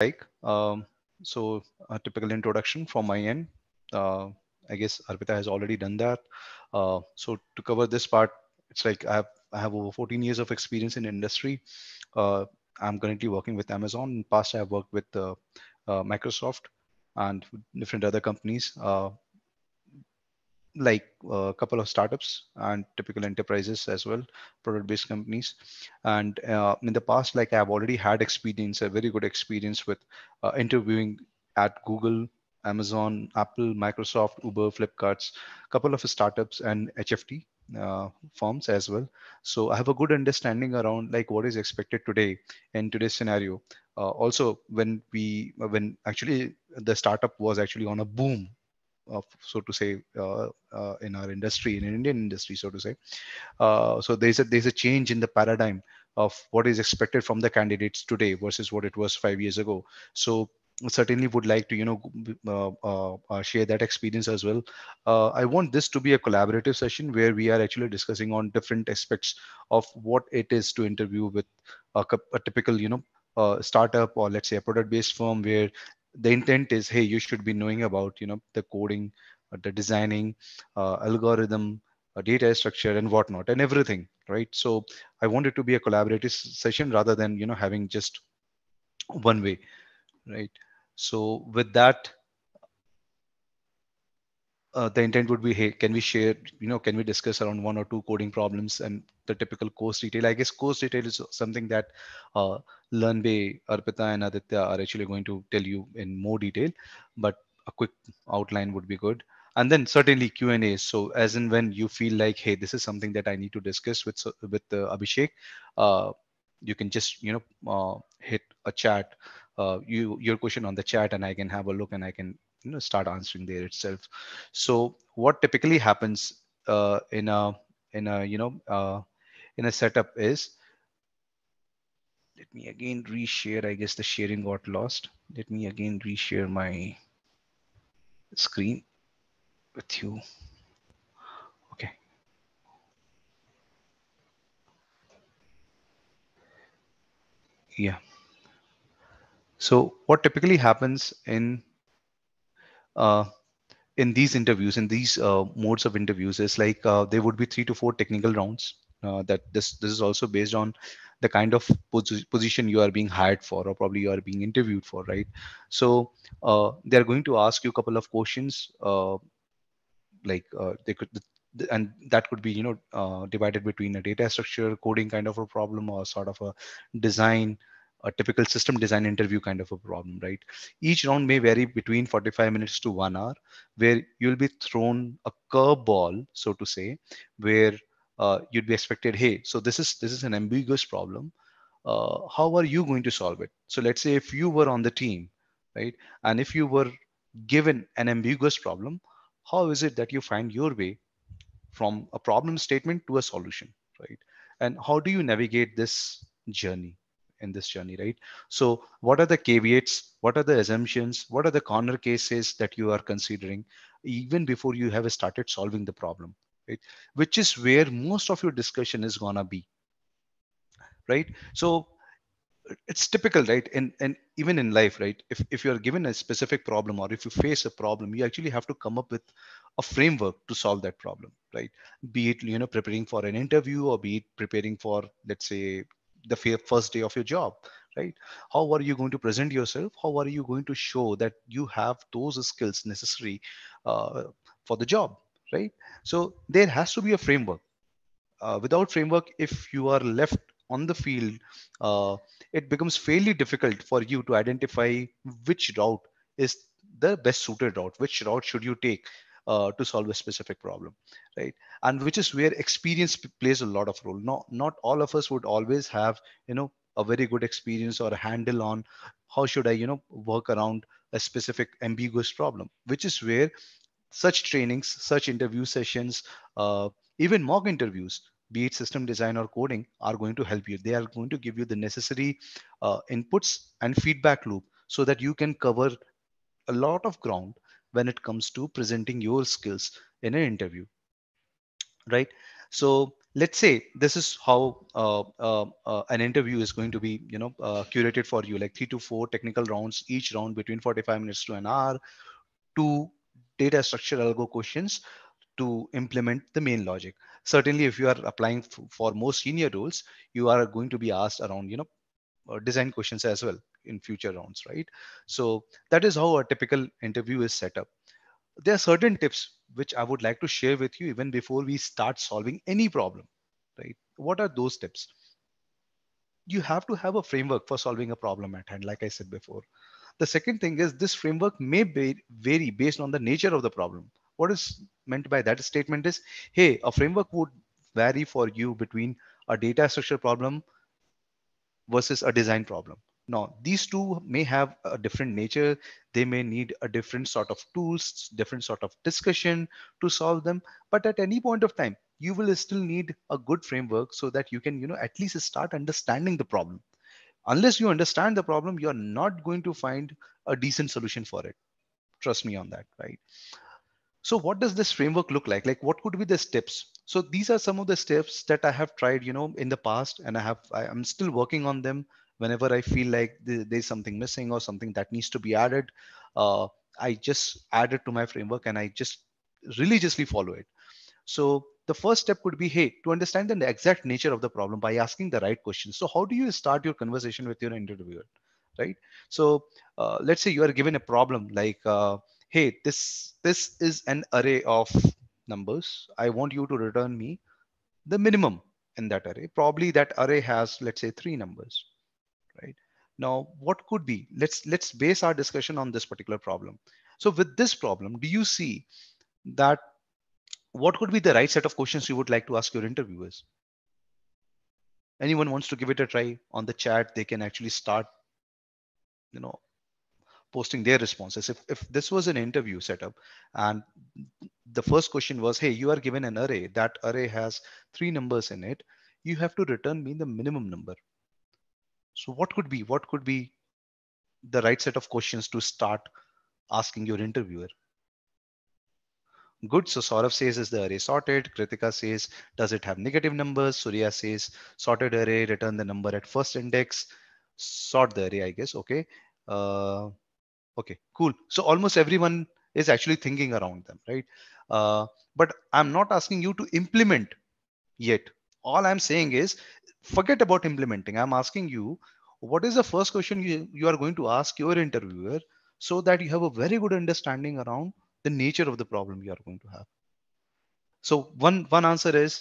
like. Um, so a typical introduction from my end. Uh, I guess Arpita has already done that. Uh, so to cover this part, it's like I have, I have over 14 years of experience in industry. Uh, I'm currently working with Amazon. In past, I've worked with uh, uh, Microsoft and different other companies. Uh, like a uh, couple of startups and typical enterprises as well, product-based companies. And uh, in the past, like I've already had experience, a very good experience with uh, interviewing at Google, Amazon, Apple, Microsoft, Uber, Flipkart's, a couple of startups and HFT uh, firms as well. So I have a good understanding around like what is expected today in today's scenario. Uh, also, when we when actually the startup was actually on a boom of so to say uh, uh, in our industry in indian industry so to say uh, so there's a there's a change in the paradigm of what is expected from the candidates today versus what it was five years ago so certainly would like to you know uh, uh, share that experience as well uh, i want this to be a collaborative session where we are actually discussing on different aspects of what it is to interview with a, a typical you know startup or let's say a product based firm where the intent is hey you should be knowing about you know the coding uh, the designing uh, algorithm uh, data structure and whatnot and everything right so i wanted to be a collaborative session rather than you know having just one way right so with that uh, the intent would be, hey, can we share, you know, can we discuss around one or two coding problems and the typical course detail? I guess course detail is something that uh, Lanbe, Arpita, and Aditya are actually going to tell you in more detail, but a quick outline would be good. And then certainly Q and A. So as and when you feel like, hey, this is something that I need to discuss with uh, with uh, Abhishek, uh, you can just you know uh, hit a chat, uh, you your question on the chat, and I can have a look and I can you know, start answering there itself. So what typically happens uh, in a in a you know uh, in a setup is let me again reshare. I guess the sharing got lost. Let me again reshare my screen with you. Okay. Yeah. So what typically happens in uh, in these interviews, in these uh, modes of interviews, is like uh, there would be three to four technical rounds. that this this is also based on the kind of pos- position you are being hired for or probably you are being interviewed for right so uh, they are going to ask you a couple of questions uh, like uh, they could and that could be you know divided between a data structure coding kind of a problem or sort of a design a typical system design interview kind of a problem, right? Each round may vary between 45 minutes to one hour, where you'll be thrown a curveball, so to say, where uh, you'd be expected, hey, so this is this is an ambiguous problem. Uh, how are you going to solve it? So let's say if you were on the team, right, and if you were given an ambiguous problem, how is it that you find your way from a problem statement to a solution, right? And how do you navigate this journey? in this journey, right? So what are the caveats? What are the assumptions? What are the corner cases that you are considering even before you have started solving the problem, right? Which is where most of your discussion is gonna be, right? So it's typical, right? And and even in life, right? If if you are given a specific problem or if you face a problem, you actually have to come up with a framework to solve that problem, right? Be it you know preparing for an interview or be it preparing for let's say the first day of your job right how are you going to present yourself how are you going to show that you have those skills necessary uh, for the job right so there has to be a framework uh, without framework if you are left on the field uh, it becomes fairly difficult for you to identify which route is the best suited route which route should you take uh, to solve a specific problem right and which is where experience plays a lot of role not not all of us would always have you know a very good experience or a handle on how should i you know work around a specific ambiguous problem which is where such trainings such interview sessions uh, even mock interviews be it system design or coding are going to help you they are going to give you the necessary uh, inputs and feedback loop so that you can cover a lot of ground when it comes to presenting your skills in an interview right so let's say this is how uh, uh, uh, an interview is going to be you know uh, curated for you like three to four technical rounds each round between 45 minutes to an hour two data structure algo questions to implement the main logic certainly if you are applying for more senior roles you are going to be asked around you know uh, design questions as well in future rounds, right? So that is how a typical interview is set up. There are certain tips which I would like to share with you even before we start solving any problem, right? What are those tips? You have to have a framework for solving a problem at hand, like I said before. The second thing is this framework may be, vary based on the nature of the problem. What is meant by that statement is, hey, a framework would vary for you between a data structure problem versus a design problem. Now, these two may have a different nature. They may need a different sort of tools, different sort of discussion to solve them. But at any point of time, you will still need a good framework so that you can, you know, at least start understanding the problem. Unless you understand the problem, you're not going to find a decent solution for it. Trust me on that, right? So what does this framework look like? Like what could be the steps? So these are some of the steps that I have tried, you know, in the past and I have, I am still working on them whenever I feel like th- there's something missing or something that needs to be added, uh, I just add it to my framework and I just religiously follow it. So the first step could be, hey, to understand the exact nature of the problem by asking the right questions. So how do you start your conversation with your interviewer, right? So uh, let's say you are given a problem like, uh, hey, this this is an array of numbers. I want you to return me the minimum in that array. Probably that array has, let's say, three numbers. Now, what could be? Let's let's base our discussion on this particular problem. So with this problem, do you see that what could be the right set of questions you would like to ask your interviewers? Anyone wants to give it a try on the chat, they can actually start, you know, posting their responses. If, if this was an interview setup and the first question was, hey, you are given an array, that array has three numbers in it, you have to return me the minimum number. So what could be? What could be the right set of questions to start asking your interviewer? Good. So Saurav says, is the array sorted? Kritika says, does it have negative numbers? Surya says, sorted array, return the number at first index. Sort the array, I guess. Okay. Uh, okay, cool. So almost everyone is actually thinking around them, right? Uh, but I'm not asking you to implement yet all i'm saying is forget about implementing i'm asking you what is the first question you, you are going to ask your interviewer so that you have a very good understanding around the nature of the problem you are going to have so one one answer is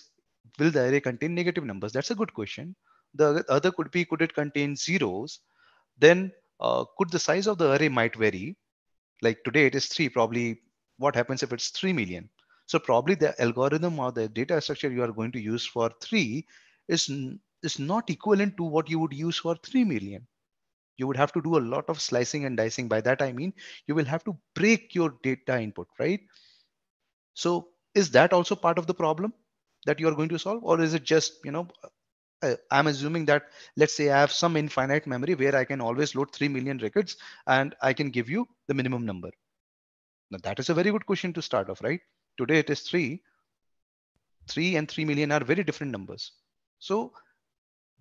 will the array contain negative numbers that's a good question the other could be could it contain zeros then uh, could the size of the array might vary like today it is three probably what happens if it's 3 million so probably the algorithm or the data structure you are going to use for three is, is not equivalent to what you would use for 3 million. You would have to do a lot of slicing and dicing. By that, I mean, you will have to break your data input, right? So is that also part of the problem that you are going to solve? Or is it just, you know, uh, I'm assuming that let's say I have some infinite memory where I can always load 3 million records and I can give you the minimum number. Now that is a very good question to start off, right? Today it is three. Three and three million are very different numbers. So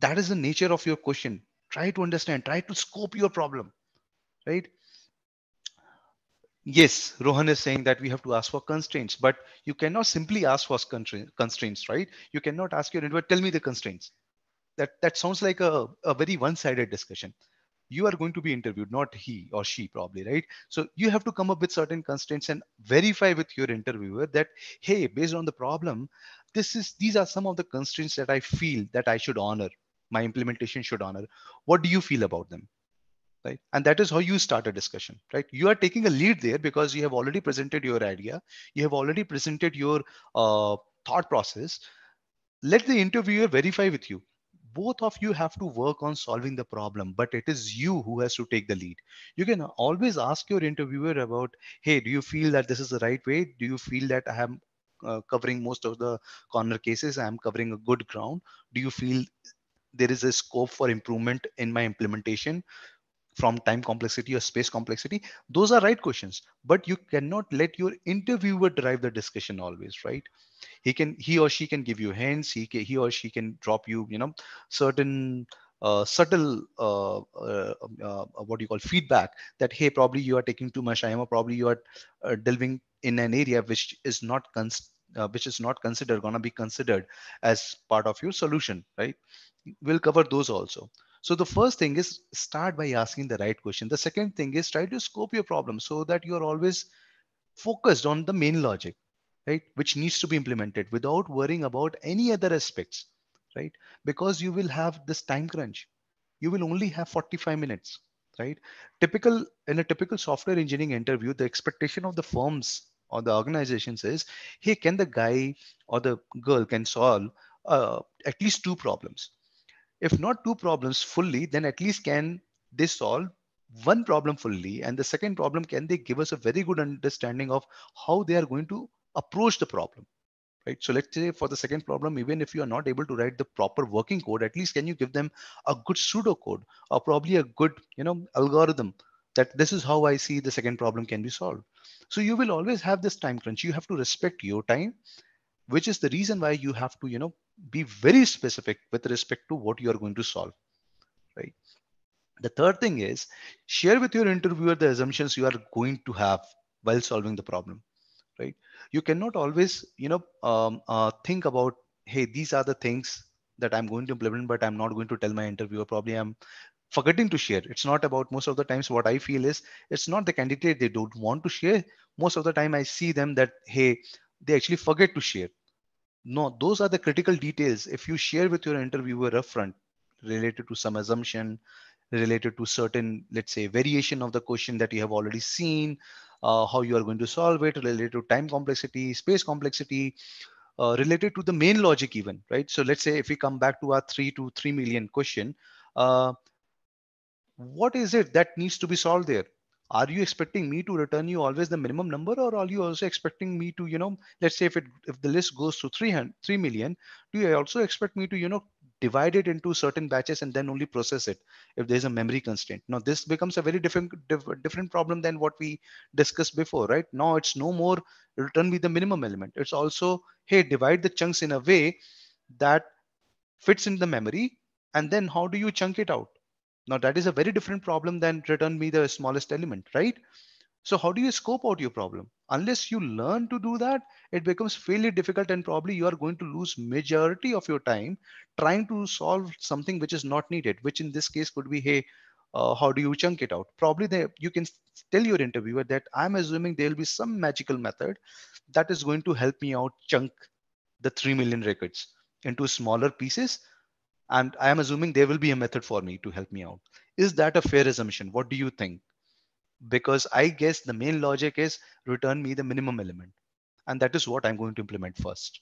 that is the nature of your question. Try to understand, try to scope your problem, right? Yes, Rohan is saying that we have to ask for constraints, but you cannot simply ask for constraints, right? You cannot ask your interviewer, tell me the constraints. That, that sounds like a, a very one-sided discussion you are going to be interviewed not he or she probably right so you have to come up with certain constraints and verify with your interviewer that hey based on the problem this is these are some of the constraints that i feel that i should honor my implementation should honor what do you feel about them right and that is how you start a discussion right you are taking a lead there because you have already presented your idea you have already presented your uh, thought process let the interviewer verify with you both of you have to work on solving the problem but it is you who has to take the lead you can always ask your interviewer about hey do you feel that this is the right way do you feel that i am uh, covering most of the corner cases i am covering a good ground do you feel there is a scope for improvement in my implementation from time complexity or space complexity those are right questions but you cannot let your interviewer drive the discussion always right he can he or she can give you hints he can, he or she can drop you you know certain uh, subtle uh uh, uh, uh, what do you call feedback that hey probably you are taking too much time or probably you are uh, delving in an area which is not cons- which is not considered gonna be considered as part of your solution right we'll cover those also so the first thing is start by asking the right question. The second thing is try to scope your problem so that you're always focused on the main logic, right? Which needs to be implemented without worrying about any other aspects, right? Because you will have this time crunch. You will only have 45 minutes, right? Typical in a typical software engineering interview, the expectation of the firms or the organizations is, hey, can the guy or the girl can solve uh, at least two problems, if not two problems fully, then at least can they solve one problem fully? And the second problem, can they give us a very good understanding of how they are going to approach the problem? Right. So let's say for the second problem, even if you are not able to write the proper working code, at least can you give them a good pseudocode or probably a good, you know, algorithm that this is how I see the second problem can be solved. So you will always have this time crunch. You have to respect your time, which is the reason why you have to, you know, be very specific with respect to what you are going to solve right the third thing is share with your interviewer the assumptions you are going to have while solving the problem right you cannot always you know um, uh, think about hey these are the things that i'm going to implement but i'm not going to tell my interviewer probably i'm forgetting to share it's not about most of the times what i feel is it's not the candidate they don't want to share most of the time i see them that hey they actually forget to share no, those are the critical details. If you share with your interviewer upfront related to some assumption, related to certain, let's say, variation of the question that you have already seen, uh, how you are going to solve it, related to time complexity, space complexity, uh, related to the main logic even, right? So let's say if we come back to our three to three million question, uh, what is it that needs to be solved there? are you expecting me to return you always the minimum number or are you also expecting me to you know let's say if it if the list goes to 300 3 million do you also expect me to you know divide it into certain batches and then only process it if there's a memory constraint now this becomes a very different different problem than what we discussed before right now it's no more return me the minimum element it's also hey divide the chunks in a way that fits in the memory and then how do you chunk it out now that is a very different problem than return me the smallest element, right? So how do you scope out your problem? Unless you learn to do that, it becomes fairly difficult and probably you are going to lose majority of your time trying to solve something which is not needed, which in this case could be, hey, uh, how do you chunk it out? Probably they, you can tell your interviewer that I'm assuming there'll be some magical method that is going to help me out chunk the 3 million records into smaller pieces and I'm assuming there will be a method for me to help me out. Is that a fair assumption? What do you think? Because I guess the main logic is return me the minimum element. And that is what I'm going to implement first,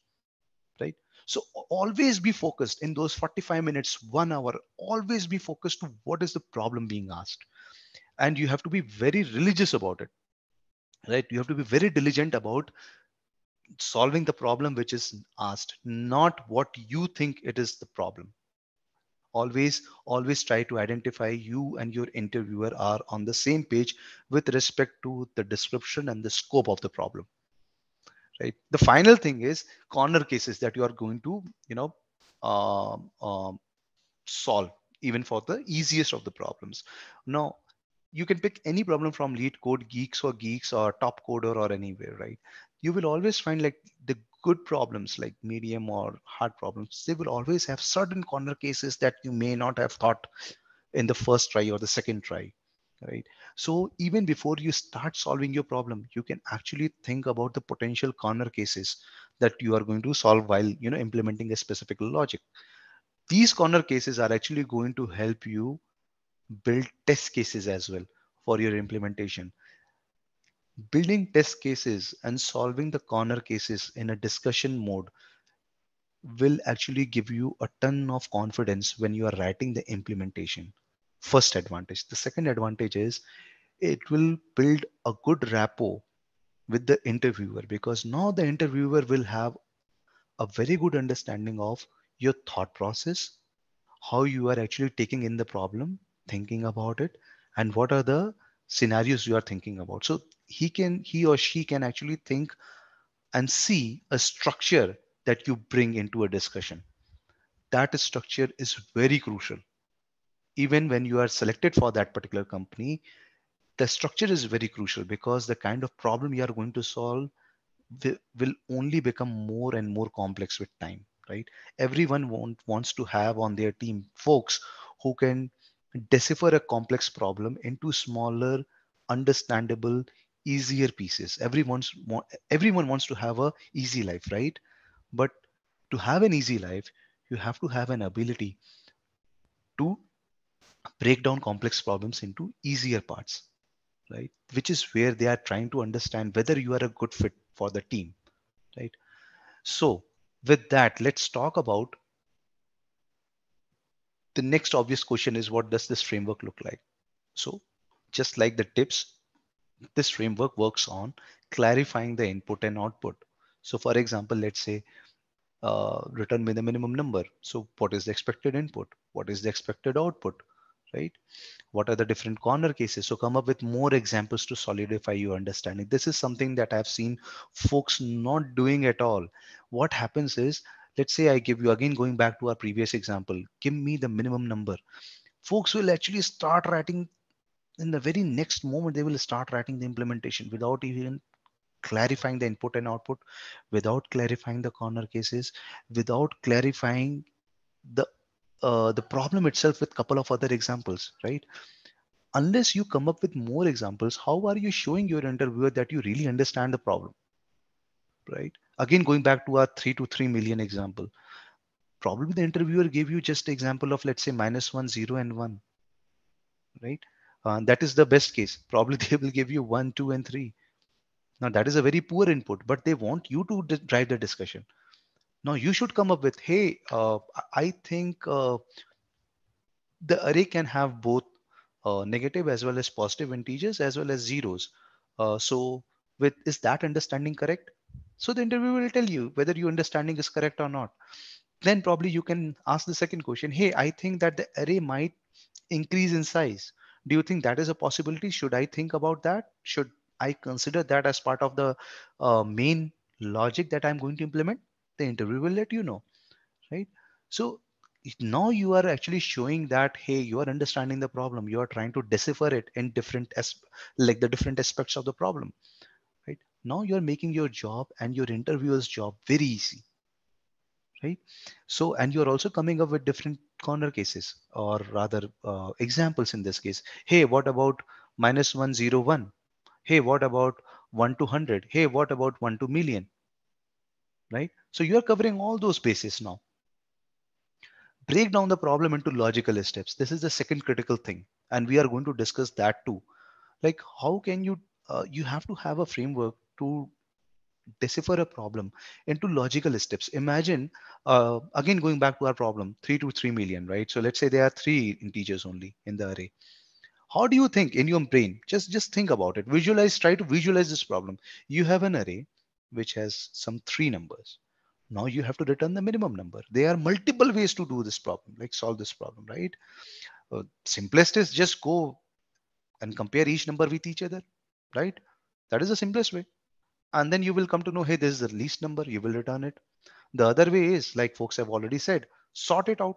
right? So always be focused in those 45 minutes, one hour, always be focused to what is the problem being asked. And you have to be very religious about it, right? You have to be very diligent about solving the problem which is asked, not what you think it is the problem always always try to identify you and your interviewer are on the same page with respect to the description and the scope of the problem right the final thing is corner cases that you are going to you know um, um, solve even for the easiest of the problems now you can pick any problem from lead code geeks or geeks or top coder or anywhere right you will always find like the good problems like medium or hard problems, they will always have certain corner cases that you may not have thought in the first try or the second try, right? So even before you start solving your problem, you can actually think about the potential corner cases that you are going to solve while, you know, implementing a specific logic. These corner cases are actually going to help you build test cases as well for your implementation building test cases and solving the corner cases in a discussion mode will actually give you a ton of confidence when you are writing the implementation. First advantage. The second advantage is it will build a good rapport with the interviewer because now the interviewer will have a very good understanding of your thought process, how you are actually taking in the problem, thinking about it, and what are the scenarios you are thinking about. So he can he or she can actually think and see a structure that you bring into a discussion that structure is very crucial even when you are selected for that particular company the structure is very crucial because the kind of problem you are going to solve will only become more and more complex with time right everyone want, wants to have on their team folks who can decipher a complex problem into smaller understandable easier pieces. Everyone's everyone wants to have a easy life, right? But to have an easy life, you have to have an ability to break down complex problems into easier parts, right? Which is where they are trying to understand whether you are a good fit for the team, right? So with that, let's talk about the next obvious question is what does this framework look like? So just like the tips, this framework works on clarifying the input and output. So for example, let's say uh, return with a minimum number. So what is the expected input? What is the expected output, right? What are the different corner cases? So come up with more examples to solidify your understanding. This is something that I've seen folks not doing at all. What happens is, let's say I give you again, going back to our previous example, give me the minimum number. Folks will actually start writing in the very next moment, they will start writing the implementation without even clarifying the input and output, without clarifying the corner cases, without clarifying the uh, the problem itself with couple of other examples, right? Unless you come up with more examples, how are you showing your interviewer that you really understand the problem, right? Again, going back to our three to three million example, probably the interviewer gave you just example of let's say minus one, zero, and one, right? Uh, that is the best case. Probably they will give you one, two, and three. Now that is a very poor input, but they want you to drive the discussion. Now you should come up with, hey, uh, I think uh, the array can have both uh, negative as well as positive integers as well as zeros. Uh, so with is that understanding correct? So the interviewer will tell you whether your understanding is correct or not. Then probably you can ask the second question, hey, I think that the array might increase in size do you think that is a possibility should i think about that should i consider that as part of the uh, main logic that i'm going to implement the interview will let you know right so now you are actually showing that hey you are understanding the problem you are trying to decipher it in different as like the different aspects of the problem right now you're making your job and your interviewer's job very easy right so and you're also coming up with different corner cases or rather uh, examples in this case. Hey, what about minus 101? Hey, what about 1 to 100? Hey, what about 1 to million? Right? So you are covering all those bases now. Break down the problem into logical steps. This is the second critical thing. And we are going to discuss that too. Like how can you, uh, you have to have a framework to decipher a problem into logical steps. Imagine, uh, again, going back to our problem, 3 to 3 million, right? So let's say there are three integers only in the array. How do you think in your brain? Just, just think about it. Visualize, try to visualize this problem. You have an array which has some three numbers. Now you have to return the minimum number. There are multiple ways to do this problem, like solve this problem, right? Uh, simplest is just go and compare each number with each other, right? That is the simplest way and then you will come to know hey this is the least number you will return it the other way is like folks have already said sort it out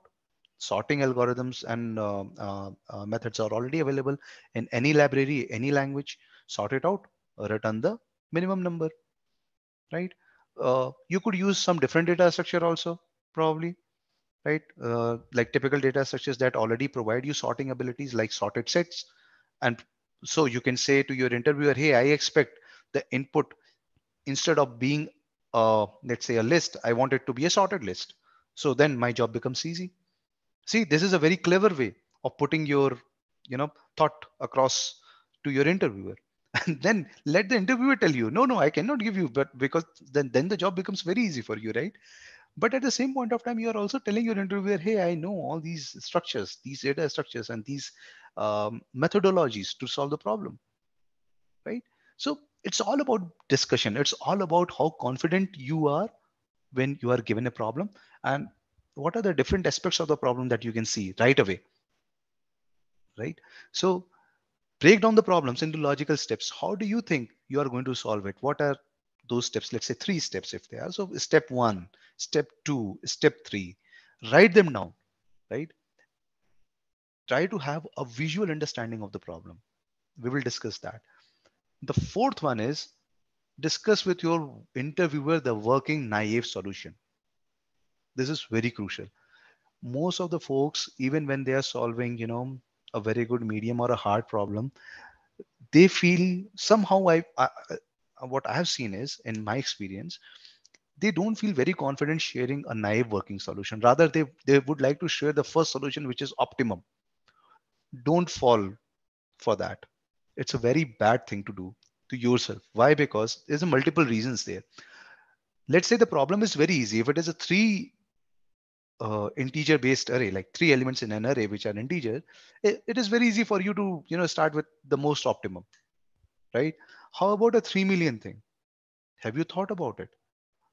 sorting algorithms and uh, uh, uh, methods are already available in any library any language sort it out return the minimum number right uh, you could use some different data structure also probably right uh, like typical data structures that already provide you sorting abilities like sorted sets and so you can say to your interviewer hey i expect the input instead of being, a, let's say, a list, I want it to be a sorted list. So then my job becomes easy. See, this is a very clever way of putting your, you know, thought across to your interviewer. And then let the interviewer tell you, no, no, I cannot give you, but because then, then the job becomes very easy for you, right? But at the same point of time, you are also telling your interviewer, hey, I know all these structures, these data structures, and these um, methodologies to solve the problem, right? So it's all about discussion it's all about how confident you are when you are given a problem and what are the different aspects of the problem that you can see right away right so break down the problems into logical steps how do you think you are going to solve it what are those steps let's say three steps if they are so step 1 step 2 step 3 write them down right try to have a visual understanding of the problem we will discuss that the fourth one is discuss with your interviewer the working naive solution. This is very crucial. Most of the folks, even when they are solving, you know, a very good medium or a hard problem, they feel somehow I, I uh, what I have seen is in my experience, they don't feel very confident sharing a naive working solution. Rather, they, they would like to share the first solution, which is optimum. Don't fall for that it's a very bad thing to do to yourself. Why? Because there's multiple reasons there. Let's say the problem is very easy. If it is a three uh, integer based array, like three elements in an array which are integer, it, it is very easy for you to you know start with the most optimum, right? How about a three million thing? Have you thought about it?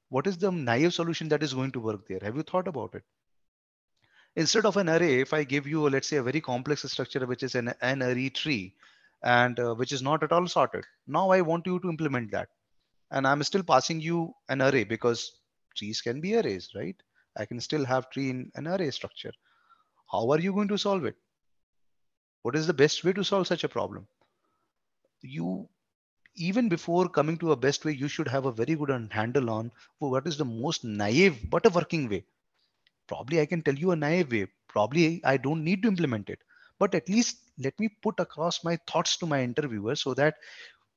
What is the naive solution that is going to work there? Have you thought about it? Instead of an array, if I give you, let's say, a very complex structure, which is an, an array tree, and uh, which is not at all sorted. Now I want you to implement that. And I'm still passing you an array because trees can be arrays, right? I can still have tree in an array structure. How are you going to solve it? What is the best way to solve such a problem? You, even before coming to a best way, you should have a very good handle on what is the most naive but a working way. Probably I can tell you a naive way. Probably I don't need to implement it but at least let me put across my thoughts to my interviewer so that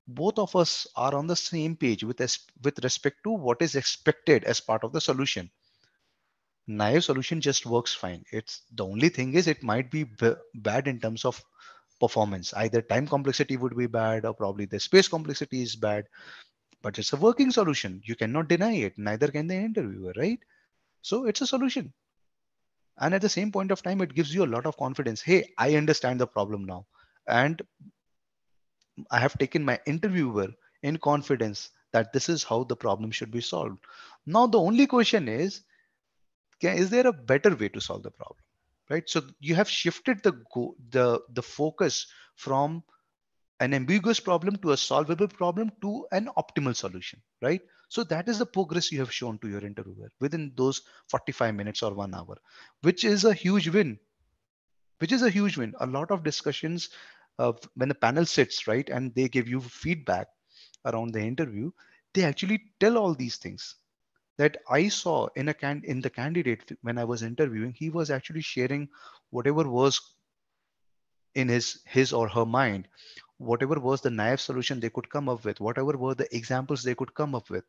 both of us are on the same page with with respect to what is expected as part of the solution naive solution just works fine it's the only thing is it might be bad in terms of performance either time complexity would be bad or probably the space complexity is bad but it's a working solution you cannot deny it neither can the interviewer right so it's a solution and at the same point of time it gives you a lot of confidence hey i understand the problem now and i have taken my interviewer in confidence that this is how the problem should be solved now the only question is is there a better way to solve the problem right so you have shifted the go, the the focus from an ambiguous problem to a solvable problem to an optimal solution right so that is the progress you have shown to your interviewer within those 45 minutes or one hour, which is a huge win. Which is a huge win. A lot of discussions uh, when the panel sits right and they give you feedback around the interview, they actually tell all these things that I saw in a can in the candidate when I was interviewing. He was actually sharing whatever was in his his or her mind whatever was the naive solution they could come up with, whatever were the examples they could come up with,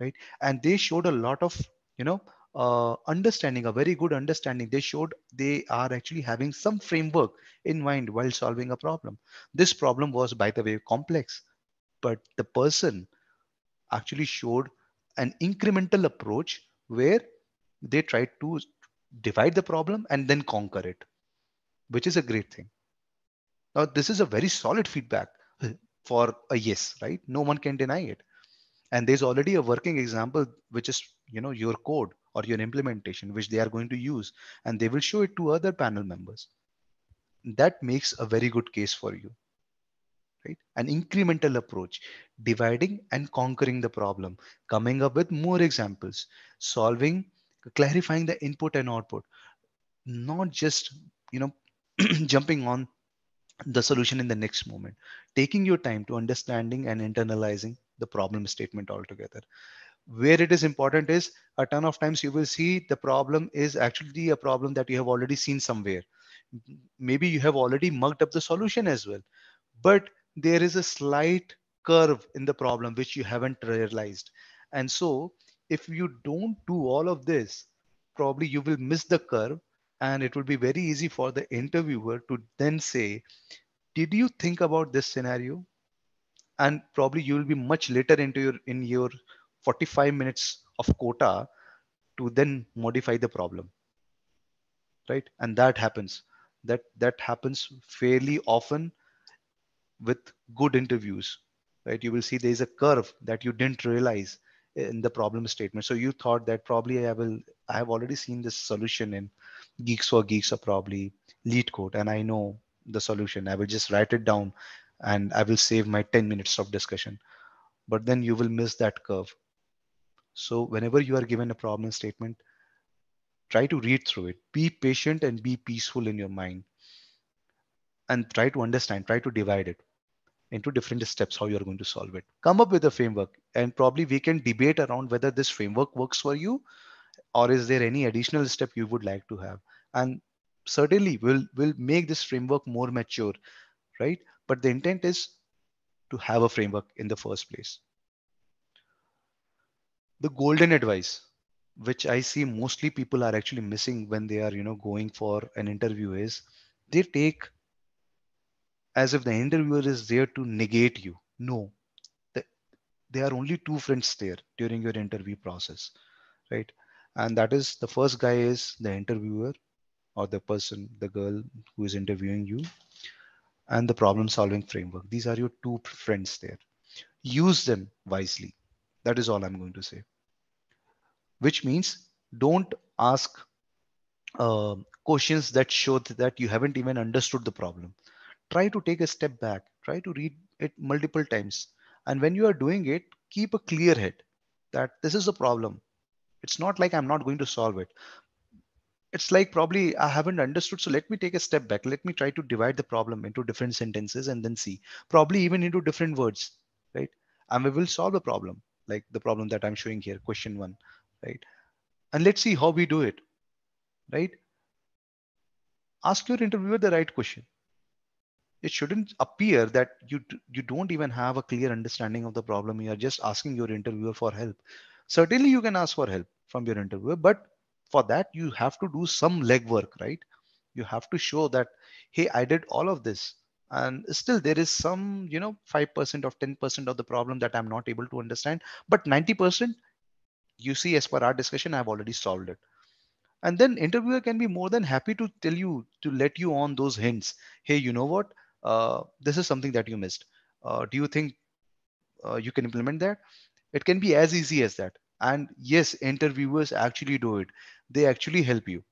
right? And they showed a lot of, you know, uh, understanding, a very good understanding. They showed they are actually having some framework in mind while solving a problem. This problem was, by the way, complex, but the person actually showed an incremental approach where they tried to divide the problem and then conquer it, which is a great thing. Now, this is a very solid feedback uh, for a yes, right? No one can deny it and there's already a working example which is you know your code or your implementation which they are going to use and they will show it to other panel members that makes a very good case for you right an incremental approach dividing and conquering the problem coming up with more examples solving clarifying the input and output not just you know jumping on the solution in the next moment taking your time to understanding and internalizing the problem statement altogether. Where it is important is a ton of times you will see the problem is actually a problem that you have already seen somewhere. Maybe you have already mugged up the solution as well, but there is a slight curve in the problem which you haven't realized. And so if you don't do all of this, probably you will miss the curve and it will be very easy for the interviewer to then say, did you think about this scenario? and probably you will be much later into your in your 45 minutes of quota to then modify the problem right and that happens that that happens fairly often with good interviews right you will see there is a curve that you didn't realize in the problem statement so you thought that probably i will i have already seen this solution in geeks for geeks or probably lead code and i know the solution i will just write it down and I will save my 10 minutes of discussion. But then you will miss that curve. So whenever you are given a problem statement, try to read through it. Be patient and be peaceful in your mind. And try to understand, try to divide it into different steps how you're going to solve it. Come up with a framework and probably we can debate around whether this framework works for you or is there any additional step you would like to have. And certainly we'll, we'll make this framework more mature, right? but the intent is to have a framework in the first place. The golden advice, which I see mostly people are actually missing when they are, you know, going for an interview is they take as if the interviewer is there to negate you. No, the, there are only two friends there during your interview process, right? And that is the first guy is the interviewer or the person, the girl who is interviewing you, and the problem solving framework. These are your two friends there. Use them wisely. That is all I'm going to say. Which means don't ask uh, questions that show that you haven't even understood the problem. Try to take a step back. Try to read it multiple times. And when you are doing it, keep a clear head that this is a problem. It's not like I'm not going to solve it, it's like probably I haven't understood. So let me take a step back. Let me try to divide the problem into different sentences and then see, probably even into different words, right? And we will solve the problem, like the problem that I'm showing here, question one, right? And let's see how we do it, right? Ask your interviewer the right question. It shouldn't appear that you, you don't even have a clear understanding of the problem. You are just asking your interviewer for help. Certainly you can ask for help from your interviewer, but for that you have to do some legwork right you have to show that hey i did all of this and still there is some you know 5% of 10% of the problem that i'm not able to understand but 90% you see as per our discussion i've already solved it and then interviewer can be more than happy to tell you to let you on those hints hey you know what uh, this is something that you missed uh, do you think uh, you can implement that it can be as easy as that and yes interviewers actually do it they actually help you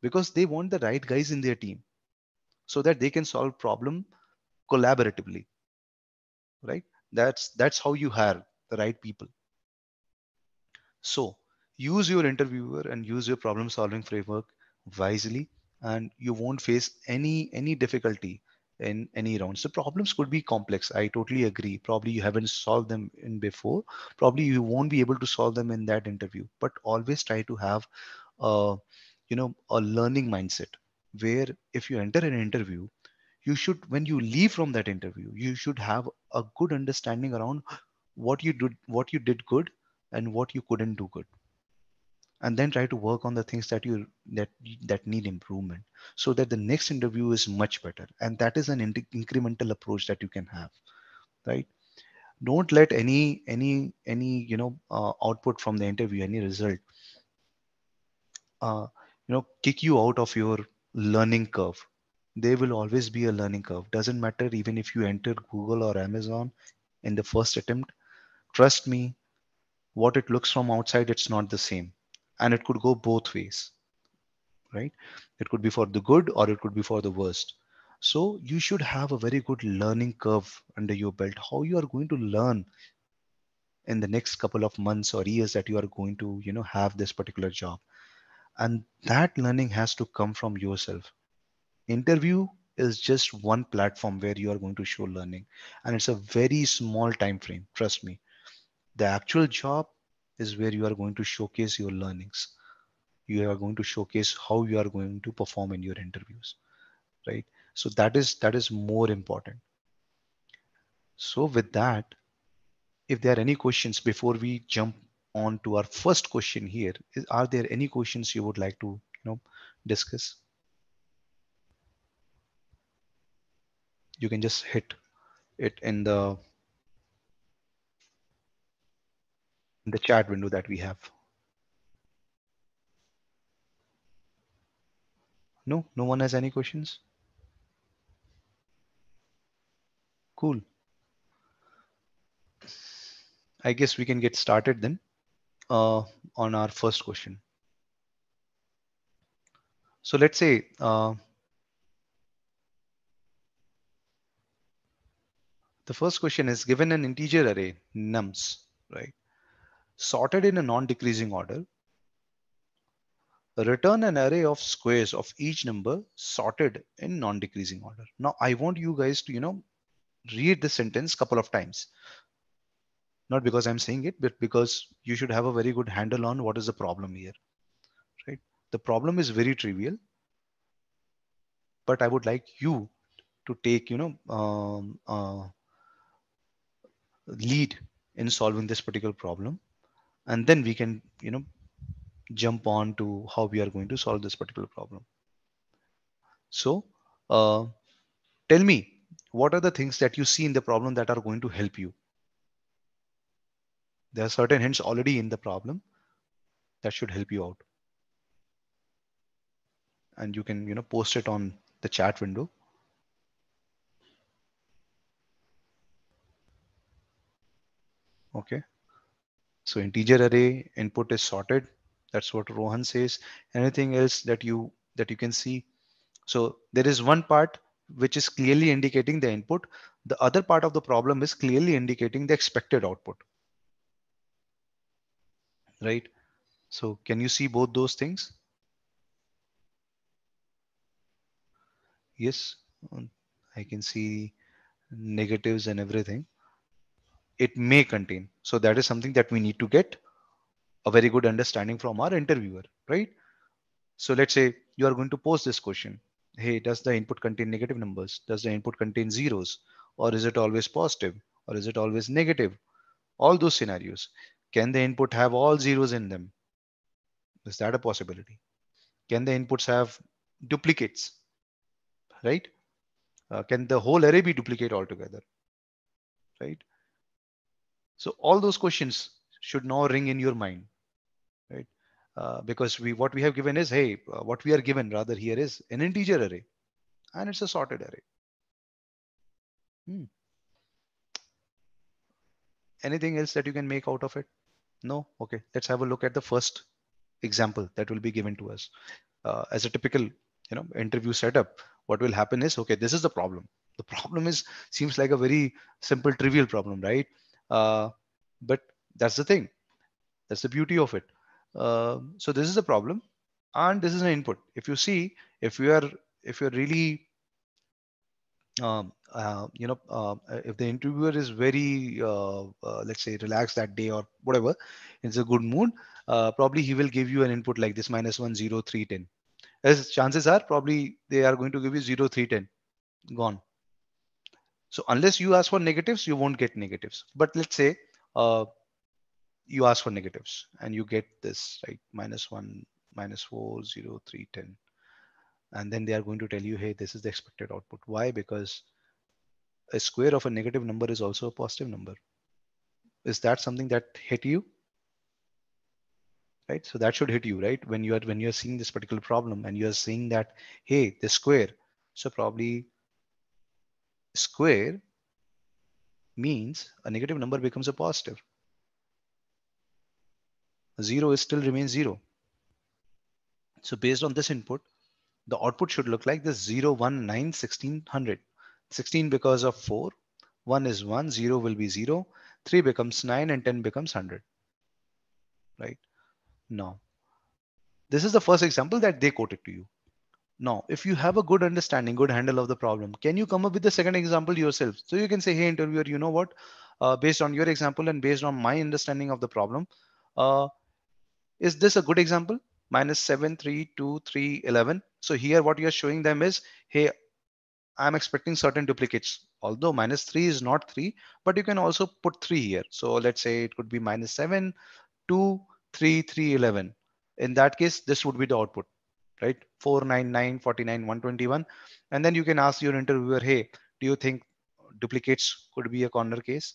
because they want the right guys in their team so that they can solve problem collaboratively right that's that's how you hire the right people so use your interviewer and use your problem solving framework wisely and you won't face any any difficulty in any rounds the problems could be complex i totally agree probably you haven't solved them in before probably you won't be able to solve them in that interview but always try to have you know a learning mindset where if you enter an interview you should when you leave from that interview you should have a good understanding around what you did what you did good and what you couldn't do good and then try to work on the things that you that that need improvement so that the next interview is much better and that is an in- incremental approach that you can have right don't let any any any you know uh, output from the interview any result uh, you know kick you out of your learning curve there will always be a learning curve doesn't matter even if you enter google or amazon in the first attempt trust me what it looks from outside it's not the same and it could go both ways right it could be for the good or it could be for the worst so you should have a very good learning curve under your belt how you are going to learn in the next couple of months or years that you are going to you know have this particular job and that learning has to come from yourself interview is just one platform where you are going to show learning and it's a very small time frame trust me the actual job is where you are going to showcase your learnings you are going to showcase how you are going to perform in your interviews right so that is that is more important so with that if there are any questions before we jump on to our first question here. Is, are there any questions you would like to you know discuss? You can just hit it in the in the chat window that we have. No, no one has any questions. Cool. I guess we can get started then uh, on our first question. So let's say uh, the first question is given an integer array nums, right? Sorted in a non-decreasing order. Return an array of squares of each number sorted in non-decreasing order. Now I want you guys to, you know, read the sentence couple of times not because i'm saying it but because you should have a very good handle on what is the problem here right the problem is very trivial but i would like you to take you know um, uh, lead in solving this particular problem and then we can you know jump on to how we are going to solve this particular problem so uh, tell me what are the things that you see in the problem that are going to help you there are certain hints already in the problem that should help you out. And you can, you know, post it on the chat window. Okay. So integer array input is sorted. That's what Rohan says. Anything else that you that you can see? So there is one part which is clearly indicating the input. The other part of the problem is clearly indicating the expected output right? So can you see both those things? Yes, I can see negatives and everything. It may contain. So that is something that we need to get a very good understanding from our interviewer, right? So let's say you are going to pose this question. Hey, does the input contain negative numbers? Does the input contain zeros? Or is it always positive? Or is it always negative? All those scenarios. Can the input have all zeros in them? Is that a possibility? Can the inputs have duplicates? Right? Uh, can the whole array be duplicate altogether? Right? So all those questions should now ring in your mind, right? Uh, because we what we have given is hey, uh, what we are given rather here is an integer array, and it's a sorted array. Hmm. Anything else that you can make out of it? No? Okay, let's have a look at the first example that will be given to us. Uh, as a typical you know interview setup, what will happen is, okay, this is the problem. The problem is seems like a very simple, trivial problem, right? Uh, but that's the thing. That's the beauty of it. Uh, so this is the problem, and this is an input. If you see, if you are if you're really um, uh, you know, um, uh, if the interviewer is very, uh, uh, let's say, relaxed that day or whatever, it's a good mood. Uh, probably he will give you an input like this minus one zero three ten. As chances are, probably they are going to give you zero three ten, gone. So unless you ask for negatives, you won't get negatives. But let's say you ask for negatives and you get this right minus one minus four zero three ten and then they are going to tell you, hey, this is the expected output. Why? Because a square of a negative number is also a positive number. Is that something that hit you? Right, so that should hit you, right? When you are when you're seeing this particular problem and you're seeing that, hey, the square, so probably square means a negative number becomes a positive. Zero is still remains zero. So based on this input, the output should look like this 0, 1, 9, 1600. 16 because of 4, 1 is 1, 0 will be 0, 3 becomes 9 and 10 becomes 100. Right? Now, this is the first example that they quoted to you. Now, if you have a good understanding, good handle of the problem, can you come up with the second example yourself? So you can say, hey, interviewer, you know what? Uh, based on your example and based on my understanding of the problem, uh, is this a good example? Minus 7, 3, 2, 3, 11. So here what you're showing them is, hey, I'm expecting certain duplicates, although minus three is not three, but you can also put three here. So let's say it could be minus seven, two, three, three, 11. In that case, this would be the output, right? 499, 49, 121. And then you can ask your interviewer, hey, do you think duplicates could be a corner case?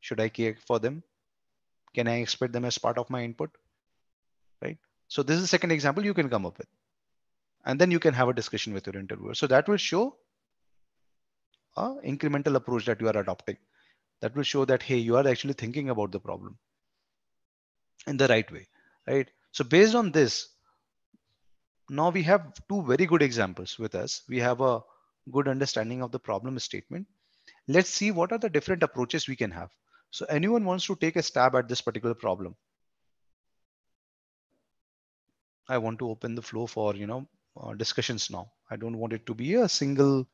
Should I care for them? Can I expect them as part of my input? Right? So this is the second example you can come up with and then you can have a discussion with your interviewer. So that will show a incremental approach that you are adopting. That will show that, hey, you are actually thinking about the problem in the right way, right? So based on this, now we have two very good examples with us. We have a good understanding of the problem statement. Let's see what are the different approaches we can have. So anyone wants to take a stab at this particular problem. I want to open the flow for, you know, uh, discussions now. I don't want it to be a single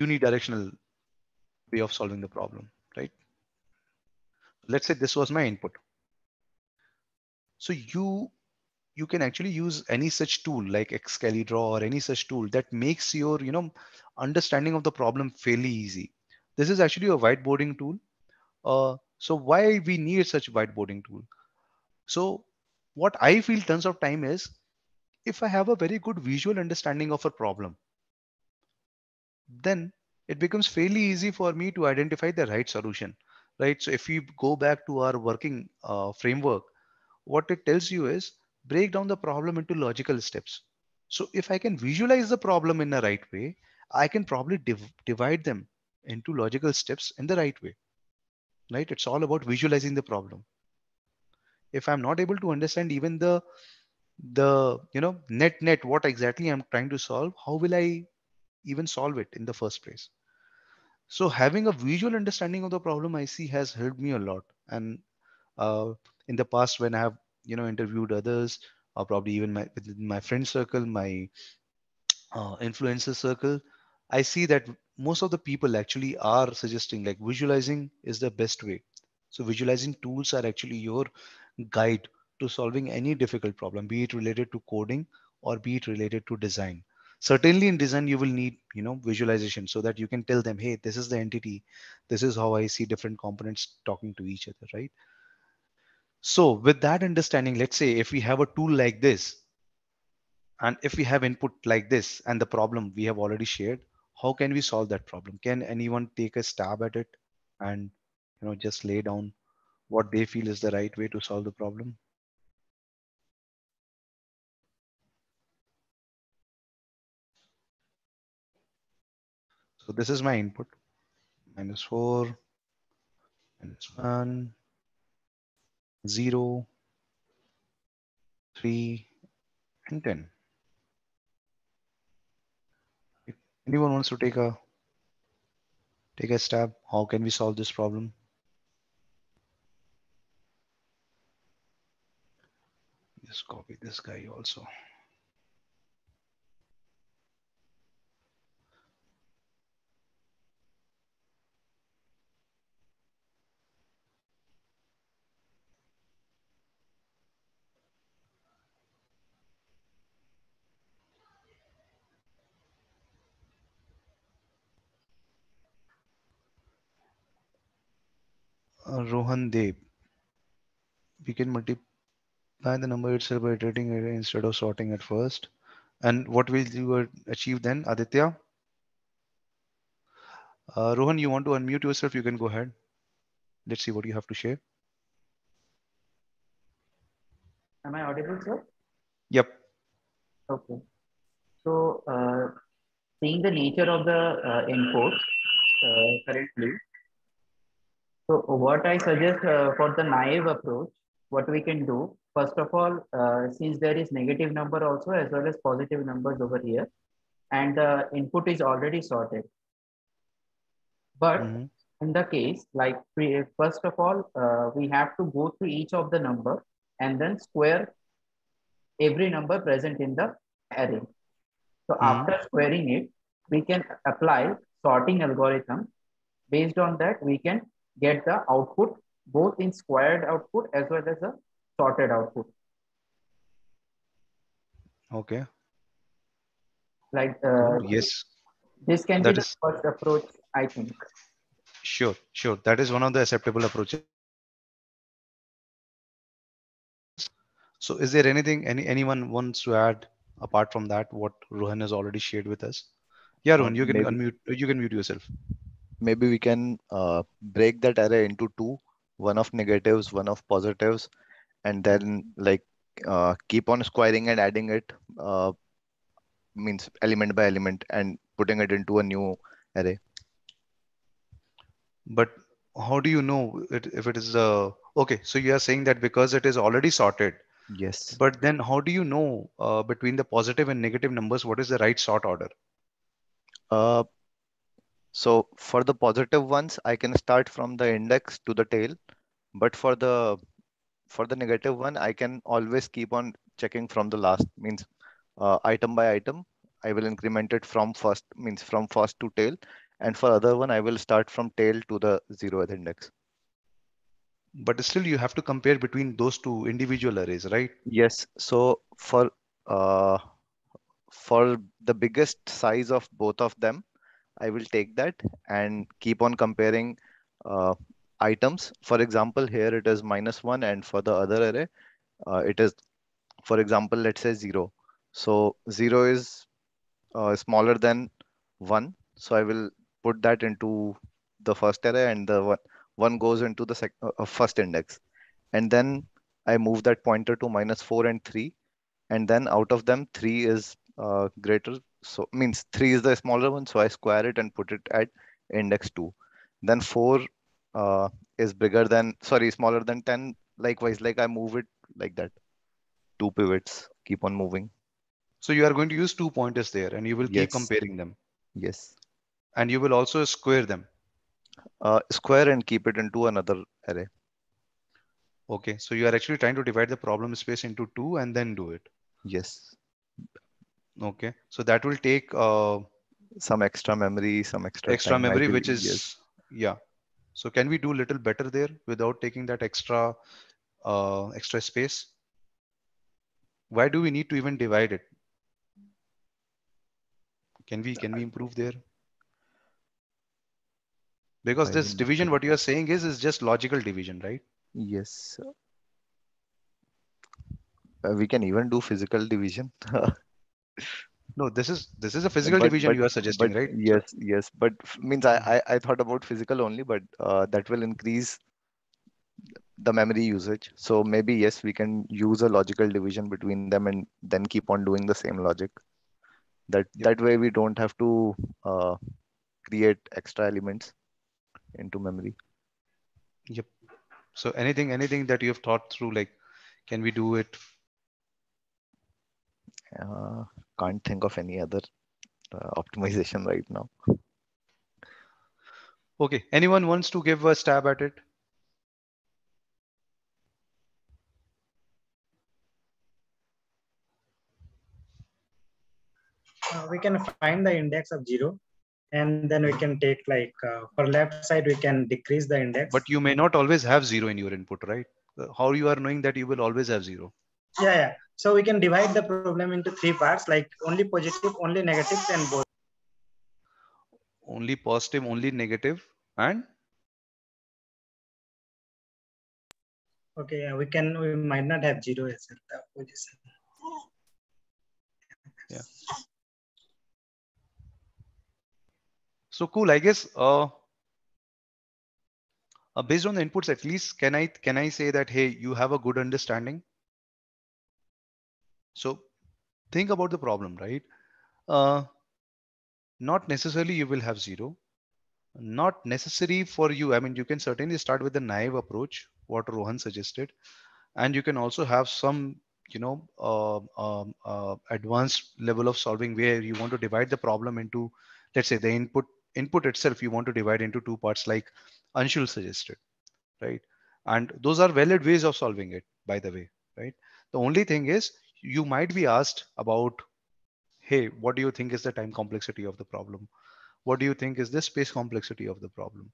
unidirectional way of solving the problem, right? Let's say this was my input. So you you can actually use any such tool like Excalidraw or any such tool that makes your you know understanding of the problem fairly easy. This is actually a whiteboarding tool. Uh, so why we need such whiteboarding tool? So what I feel tons of time is if I have a very good visual understanding of a problem, then it becomes fairly easy for me to identify the right solution, right? So if we go back to our working uh, framework, what it tells you is break down the problem into logical steps. So if I can visualize the problem in the right way, I can probably div divide them into logical steps in the right way, right? It's all about visualizing the problem if i'm not able to understand even the the you know net net what exactly i'm trying to solve how will i even solve it in the first place so having a visual understanding of the problem i see has helped me a lot and uh, in the past when i have you know interviewed others or probably even my my friend circle my uh, influencer circle i see that most of the people actually are suggesting like visualizing is the best way so visualizing tools are actually your guide to solving any difficult problem, be it related to coding or be it related to design. Certainly in design, you will need, you know, visualization so that you can tell them, hey, this is the entity. This is how I see different components talking to each other, right? So with that understanding, let's say if we have a tool like this, and if we have input like this and the problem we have already shared, how can we solve that problem? Can anyone take a stab at it and you know just lay down what they feel is the right way to solve the problem? So this is my input, minus four, minus one, zero, three, and 10. If anyone wants to take a take a stab, how can we solve this problem? just copy this guy also. Uh, Rohan Dev. We can multiply by the number itself by iterating it instead of sorting at first. And what will you achieve then, Aditya? Uh, Rohan, you want to unmute yourself? You can go ahead. Let's see what you have to share. Am I audible, sir? Yep. Okay. So, uh, seeing the nature of the uh, uh, currently, so what I suggest uh, for the naive approach, what we can do First of all, uh, since there is negative number also as well as positive numbers over here, and the input is already sorted. But mm -hmm. in the case, like first of all, uh, we have to go through each of the number and then square every number present in the array. So mm -hmm. after squaring it, we can apply sorting algorithm. Based on that, we can get the output both in squared output as well as the sorted output. Okay. Like uh, yes, this can that be is... the first approach, I think. Sure, sure. That is one of the acceptable approaches. So, is there anything any anyone wants to add apart from that? What Rohan has already shared with us? Yeah, Rohan, you can Maybe. unmute. You can mute yourself. Maybe we can uh, break that array into two: one of negatives, one of positives, and then like uh, keep on squaring and adding it uh, means element by element and putting it into a new array but how do you know it, if it is a uh, okay so you are saying that because it is already sorted yes but then how do you know uh, between the positive and negative numbers what is the right sort order uh, so for the positive ones i can start from the index to the tail but for the for the negative one, I can always keep on checking from the last means uh, item by item. I will increment it from first means from first to tail. And for other one, I will start from tail to the zeroth index. But still you have to compare between those two individual arrays, right? Yes. So for uh, for the biggest size of both of them, I will take that and keep on comparing uh, items. For example, here it is minus one and for the other array, uh, it is, for example, let's say zero. So zero is uh, smaller than one. So I will put that into the first array and the one, one goes into the uh, uh, first index. And then I move that pointer to minus four and three. And then out of them, three is uh, greater. So means three is the smaller one. So I square it and put it at index two. Then four uh, is bigger than sorry smaller than 10 likewise like i move it like that two pivots keep on moving so you are going to use two pointers there and you will yes. keep comparing them yes and you will also square them uh, square and keep it into another array okay so you are actually trying to divide the problem space into two and then do it yes okay so that will take uh, some extra memory some extra extra memory which is yes. yeah so can we do a little better there without taking that extra uh, extra space? Why do we need to even divide it? Can we can we improve there? Because this division, what you are saying is is just logical division, right? Yes. Uh, we can even do physical division. No, this is this is a physical but, division but, you are suggesting, but, right? Yes, yes. But means I, I, I thought about physical only, but uh, that will increase the memory usage. So maybe yes, we can use a logical division between them and then keep on doing the same logic. That yep. that way we don't have to uh, create extra elements into memory. Yep. So anything anything that you have thought through, like, can we do it? Uh, can't think of any other uh, optimization right now. Okay, anyone wants to give a stab at it? Uh, we can find the index of zero and then we can take like uh, for left side we can decrease the index but you may not always have zero in your input right uh, how you are knowing that you will always have zero yeah, yeah. So we can divide the problem into three parts, like only positive, only negative, and both. Only positive, only negative, and? Okay, yeah, we can, we might not have zero as the position. Yeah. So cool, I guess. Uh, uh, based on the inputs, at least, can I can I say that hey, you have a good understanding so think about the problem, right? Uh, not necessarily you will have zero. Not necessary for you. I mean, you can certainly start with the naive approach, what Rohan suggested, and you can also have some, you know, uh, um, uh, advanced level of solving where you want to divide the problem into, let's say, the input input itself. You want to divide into two parts, like Anshul suggested, right? And those are valid ways of solving it, by the way, right? The only thing is you might be asked about, hey, what do you think is the time complexity of the problem? What do you think is the space complexity of the problem?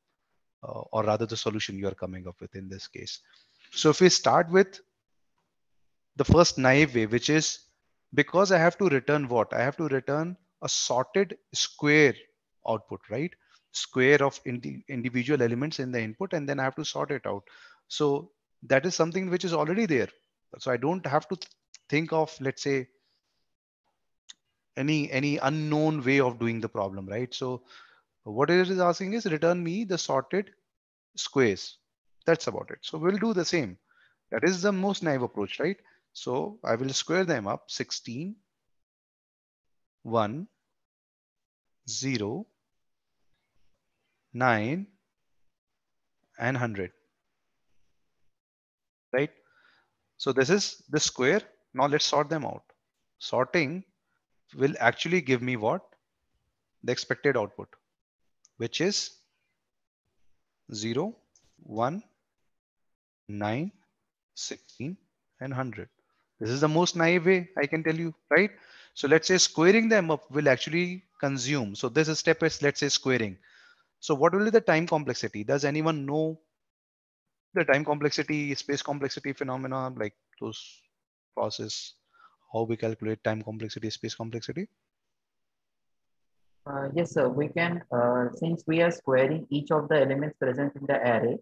Uh, or rather the solution you are coming up with in this case. So if we start with the first naive way, which is because I have to return what? I have to return a sorted square output, right? Square of indi individual elements in the input, and then I have to sort it out. So that is something which is already there. So I don't have to think of let's say any any unknown way of doing the problem right so what it is asking is return me the sorted squares that's about it so we'll do the same that is the most naive approach right so i will square them up 16 1 0 9 and 100 right so this is the square now let's sort them out. Sorting will actually give me what? The expected output, which is 0, 1, 9, 16, and 100. This is the most naive way I can tell you, right? So let's say squaring them up will actually consume. So this is step is, let's say squaring. So what will be the time complexity? Does anyone know the time complexity, space complexity phenomena, like those process, how we calculate time complexity, space complexity? Uh, yes, sir. We can, uh, since we are squaring each of the elements present in the array,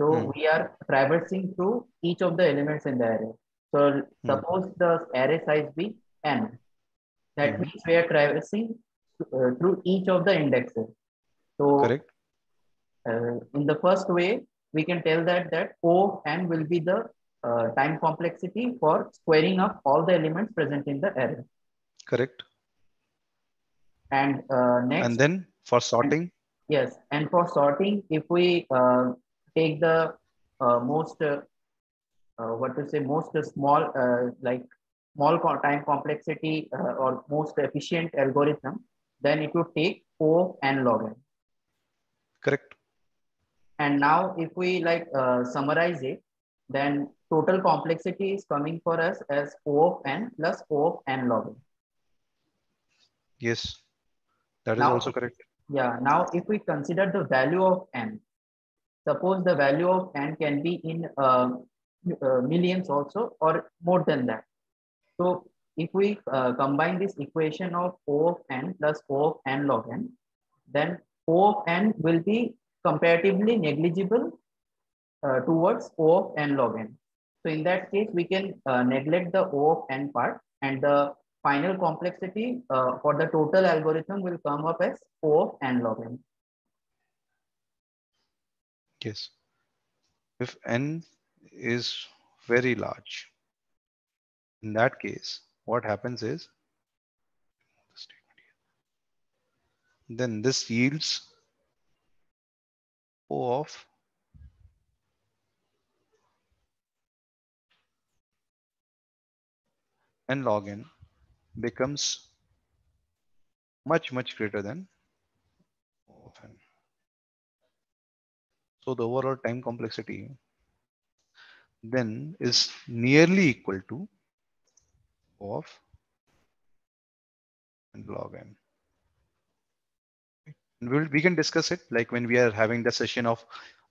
so mm. we are traversing through each of the elements in the array. So hmm. suppose mm. the array size be n. That mm. means we are traversing uh, through each of the indexes. So Correct. Uh, in the first way, we can tell that that O n will be the uh, time complexity for squaring of all the elements present in the array. Correct. And uh, next. And then for sorting. And, yes, and for sorting, if we uh, take the uh, most, uh, what to say, most small, like small time complexity or most efficient algorithm, then it would take O and log n. Correct. And now if we like summarize it, then total complexity is coming for us as O of n plus O of n log n. Yes, that is now, also correct. Yeah, now if we consider the value of n, suppose the value of n can be in uh, uh, millions also or more than that. So if we uh, combine this equation of O of n plus O of n log n, then O of n will be comparatively negligible uh, towards O of n log n. So in that case, we can uh, neglect the O of n part and the final complexity uh, for the total algorithm will come up as O of n log n. Yes. If n is very large, in that case, what happens is, then this yields O of and login becomes much, much greater than often. So the overall time complexity then is nearly equal to of and log n. And we'll, we can discuss it like when we are having the session of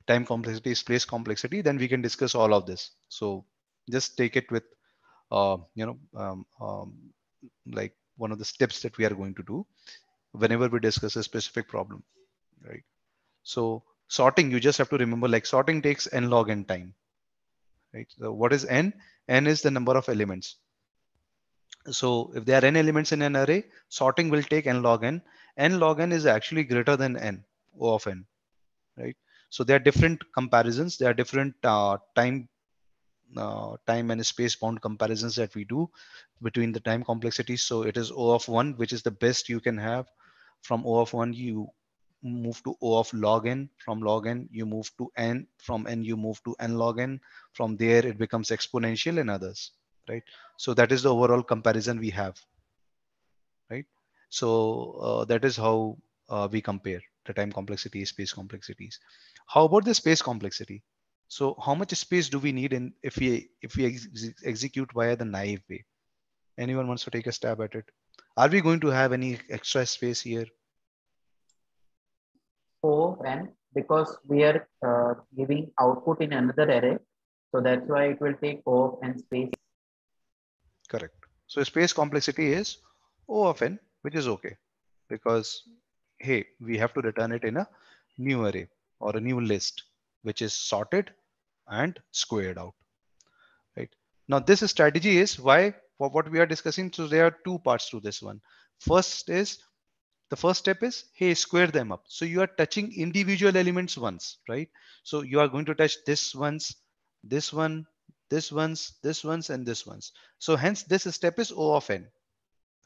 time complexity, space complexity, then we can discuss all of this. So just take it with uh, you know um, um, like one of the steps that we are going to do whenever we discuss a specific problem right so sorting you just have to remember like sorting takes n log n time right so what is n n is the number of elements so if there are n elements in an array sorting will take n log n n log n is actually greater than n o of n right so there are different comparisons there are different uh, time uh, time and space bound comparisons that we do between the time complexities. So it is O of one, which is the best you can have. From O of one, you move to O of log n. From log n, you move to n. From n, you move to n log n. From there, it becomes exponential and others, right? So that is the overall comparison we have, right? So uh, that is how uh, we compare the time complexity, space complexities. How about the space complexity? So how much space do we need in if we if we ex execute via the naive way? Anyone wants to take a stab at it? Are we going to have any extra space here? So, and because we are uh, giving output in another array, so that's why it will take O of n space. Correct. So space complexity is O of n, which is okay because hey, we have to return it in a new array or a new list, which is sorted and squared out. Right now, this strategy is why for what we are discussing. So there are two parts to this one. First is the first step is hey square them up. So you are touching individual elements once, right? So you are going to touch this once, this one, this once, this once, and this once. So hence this step is O of n,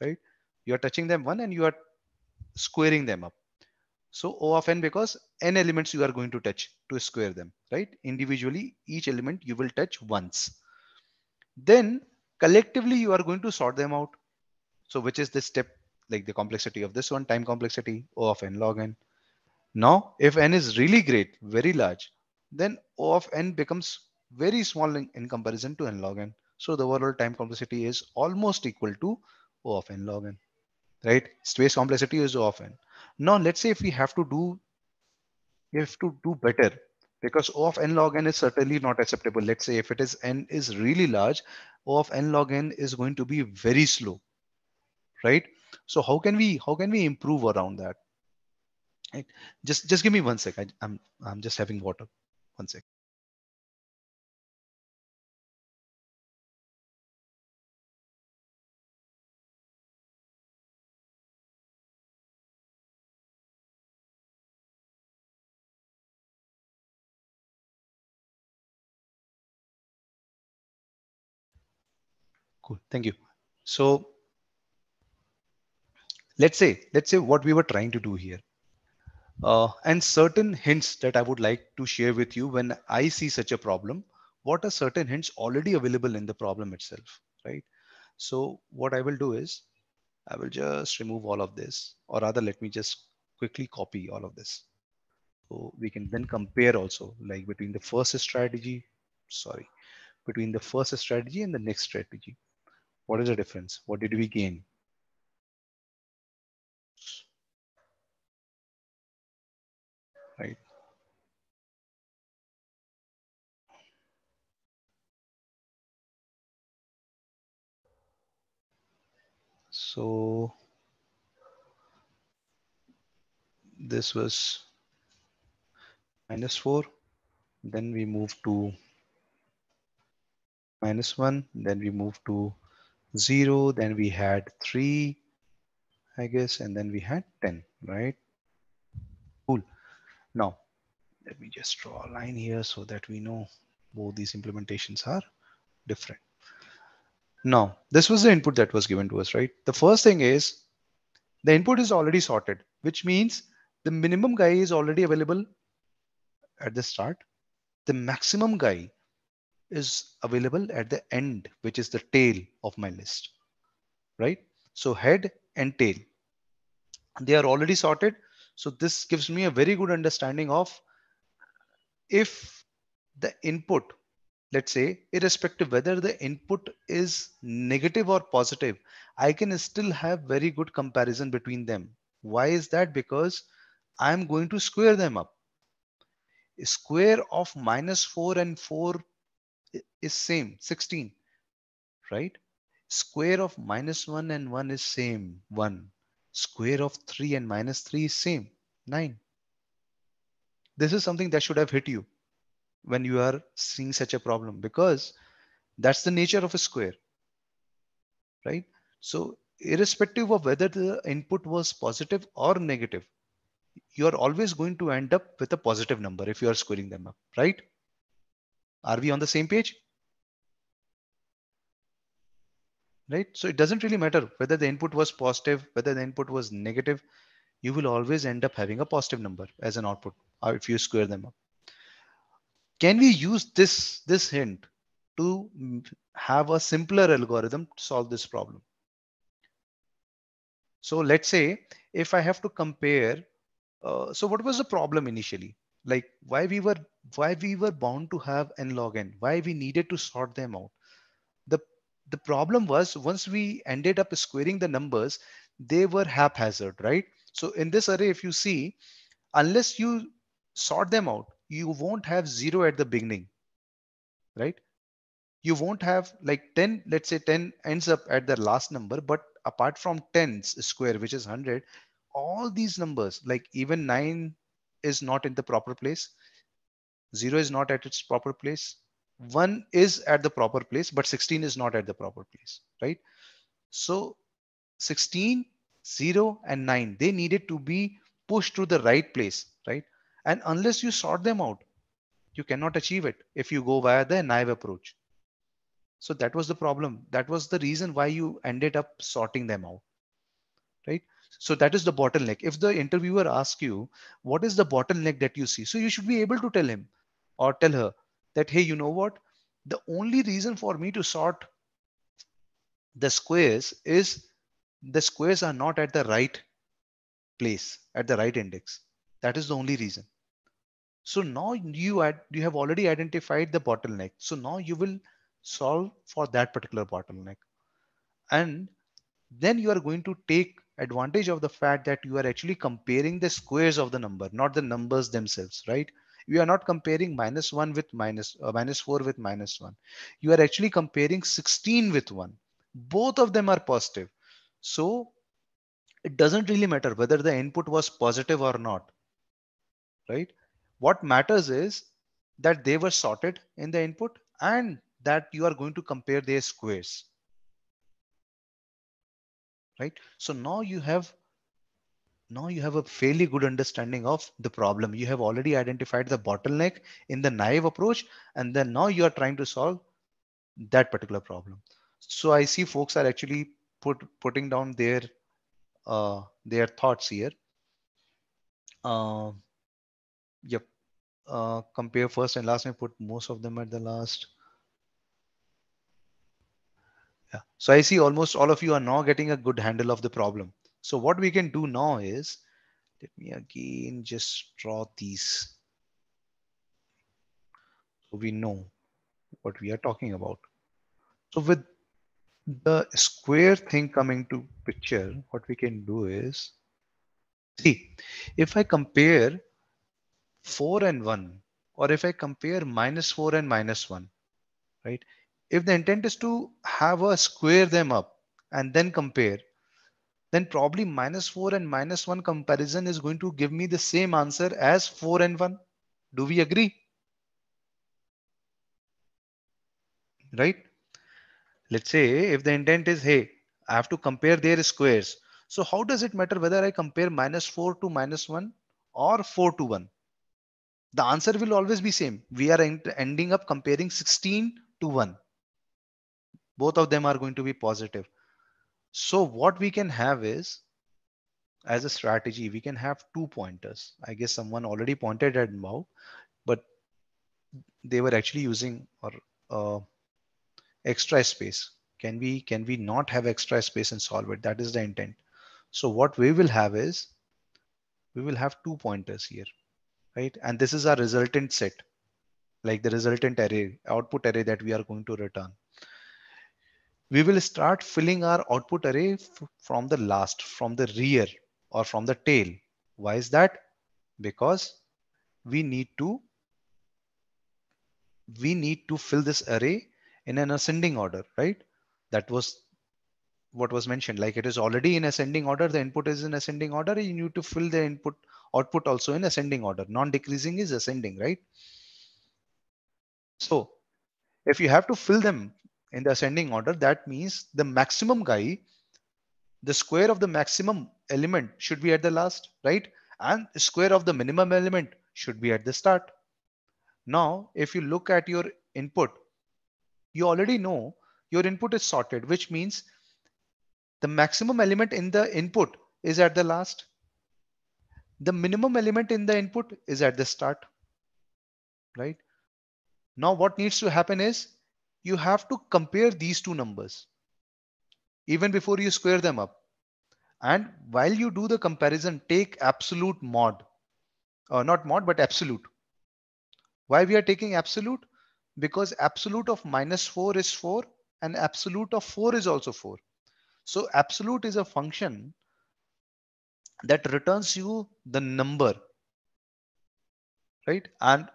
right? You are touching them one and you are squaring them up. So O of n because n elements you are going to touch to square them, right? Individually, each element you will touch once. Then collectively you are going to sort them out. So which is the step like the complexity of this one, time complexity, O of n log n. Now, if n is really great, very large, then O of n becomes very small in, in comparison to n log n. So the overall time complexity is almost equal to O of n log n, right? Space complexity is O of n. Now, let's say if we have to do, we have to do better because O of n log n is certainly not acceptable. Let's say if it is n is really large, O of n log n is going to be very slow, right? So how can we how can we improve around that? Right. Just just give me one sec. I, I'm I'm just having water. One sec. Cool. Thank you. So let's say, let's say what we were trying to do here. Uh, and certain hints that I would like to share with you when I see such a problem, what are certain hints already available in the problem itself, right? So what I will do is I will just remove all of this, or rather let me just quickly copy all of this. So we can then compare also like between the first strategy, sorry, between the first strategy and the next strategy. What is the difference? What did we gain? Right. So this was minus 4 then we move to minus 1 then we move to 0, then we had 3, I guess, and then we had 10, right? Cool. Now, let me just draw a line here so that we know both these implementations are different. Now, this was the input that was given to us, right? The first thing is the input is already sorted, which means the minimum guy is already available at the start. The maximum guy is available at the end, which is the tail of my list, right? So head and tail, they are already sorted. So this gives me a very good understanding of if the input, let's say, irrespective whether the input is negative or positive, I can still have very good comparison between them. Why is that? Because I'm going to square them up. A square of minus 4 and 4 is same 16 right square of minus 1 and 1 is same 1 square of 3 and minus 3 is same 9 this is something that should have hit you when you are seeing such a problem because that's the nature of a square right so irrespective of whether the input was positive or negative you are always going to end up with a positive number if you are squaring them up right are we on the same page? Right? So it doesn't really matter whether the input was positive, whether the input was negative, you will always end up having a positive number as an output uh, if you square them up. Can we use this, this hint to have a simpler algorithm to solve this problem? So let's say if I have to compare, uh, so what was the problem initially? Like why we were why we were bound to have n log n, why we needed to sort them out. The, the problem was once we ended up squaring the numbers, they were haphazard, right? So in this array, if you see, unless you sort them out, you won't have zero at the beginning, right? You won't have like 10, let's say 10 ends up at the last number, but apart from 10s square, which is 100, all these numbers, like even nine is not in the proper place. 0 is not at its proper place. 1 is at the proper place, but 16 is not at the proper place, right? So 16, 0, and 9, they needed to be pushed to the right place, right? And unless you sort them out, you cannot achieve it if you go via the naive approach. So that was the problem. That was the reason why you ended up sorting them out, right? So that is the bottleneck. If the interviewer asks you, what is the bottleneck that you see? So you should be able to tell him or tell her that, hey, you know what? The only reason for me to sort the squares is the squares are not at the right place, at the right index. That is the only reason. So now you, you have already identified the bottleneck. So now you will solve for that particular bottleneck. And then you are going to take advantage of the fact that you are actually comparing the squares of the number, not the numbers themselves, right? You are not comparing minus 1 with minus, uh, minus 4 with minus 1. You are actually comparing 16 with 1. Both of them are positive. So it doesn't really matter whether the input was positive or not, right? What matters is that they were sorted in the input and that you are going to compare their squares right? So now you have now you have a fairly good understanding of the problem. You have already identified the bottleneck in the naive approach, and then now you are trying to solve that particular problem. So I see folks are actually put putting down their uh, their thoughts here. Uh, yep. Uh, compare first and last. I put most of them at the last. Yeah. So I see almost all of you are now getting a good handle of the problem. So what we can do now is, let me again just draw these. So we know what we are talking about. So with the square thing coming to picture, what we can do is, see, if I compare 4 and 1, or if I compare minus 4 and minus 1, right? if the intent is to have a square them up and then compare, then probably minus 4 and minus 1 comparison is going to give me the same answer as 4 and 1. Do we agree? Right? Let's say if the intent is, hey, I have to compare their squares. So how does it matter whether I compare minus 4 to minus 1 or 4 to 1? The answer will always be same. We are ending up comparing 16 to 1 both of them are going to be positive so what we can have is as a strategy we can have two pointers i guess someone already pointed at mao but they were actually using or uh, extra space can we can we not have extra space and solve it that is the intent so what we will have is we will have two pointers here right and this is our resultant set like the resultant array output array that we are going to return we will start filling our output array from the last, from the rear or from the tail. Why is that? Because we need to we need to fill this array in an ascending order, right? That was what was mentioned. Like it is already in ascending order. The input is in ascending order. You need to fill the input output also in ascending order. Non-decreasing is ascending, right? So if you have to fill them in the ascending order, that means the maximum guy, the square of the maximum element should be at the last, right? And square of the minimum element should be at the start. Now, if you look at your input, you already know your input is sorted, which means the maximum element in the input is at the last. The minimum element in the input is at the start, right? Now what needs to happen is you have to compare these two numbers even before you square them up. And while you do the comparison, take absolute mod, or uh, not mod, but absolute. Why we are taking absolute? Because absolute of minus 4 is 4 and absolute of 4 is also 4. So absolute is a function that returns you the number, right? And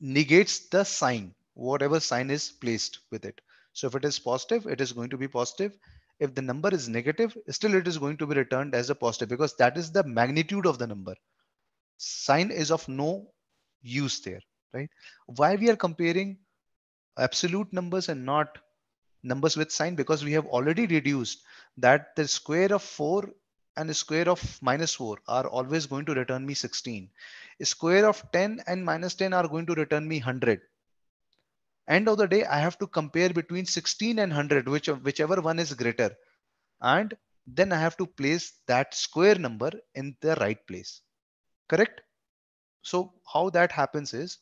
negates the sign whatever sign is placed with it. So if it is positive, it is going to be positive. If the number is negative, still it is going to be returned as a positive because that is the magnitude of the number. Sign is of no use there, right? Why we are comparing absolute numbers and not numbers with sign because we have already reduced that the square of 4 and square of minus 4 are always going to return me 16. Square of 10 and minus 10 are going to return me 100 end of the day i have to compare between 16 and 100 which whichever one is greater and then i have to place that square number in the right place correct so how that happens is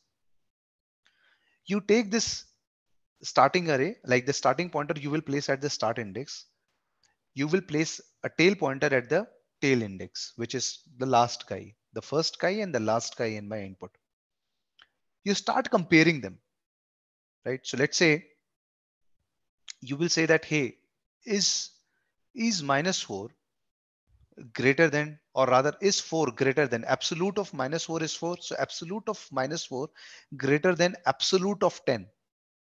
you take this starting array like the starting pointer you will place at the start index you will place a tail pointer at the tail index which is the last guy the first guy and the last guy in my input you start comparing them right? So let's say you will say that, hey, is, is minus 4 greater than or rather is 4 greater than absolute of minus 4 is 4 so absolute of minus 4 greater than absolute of 10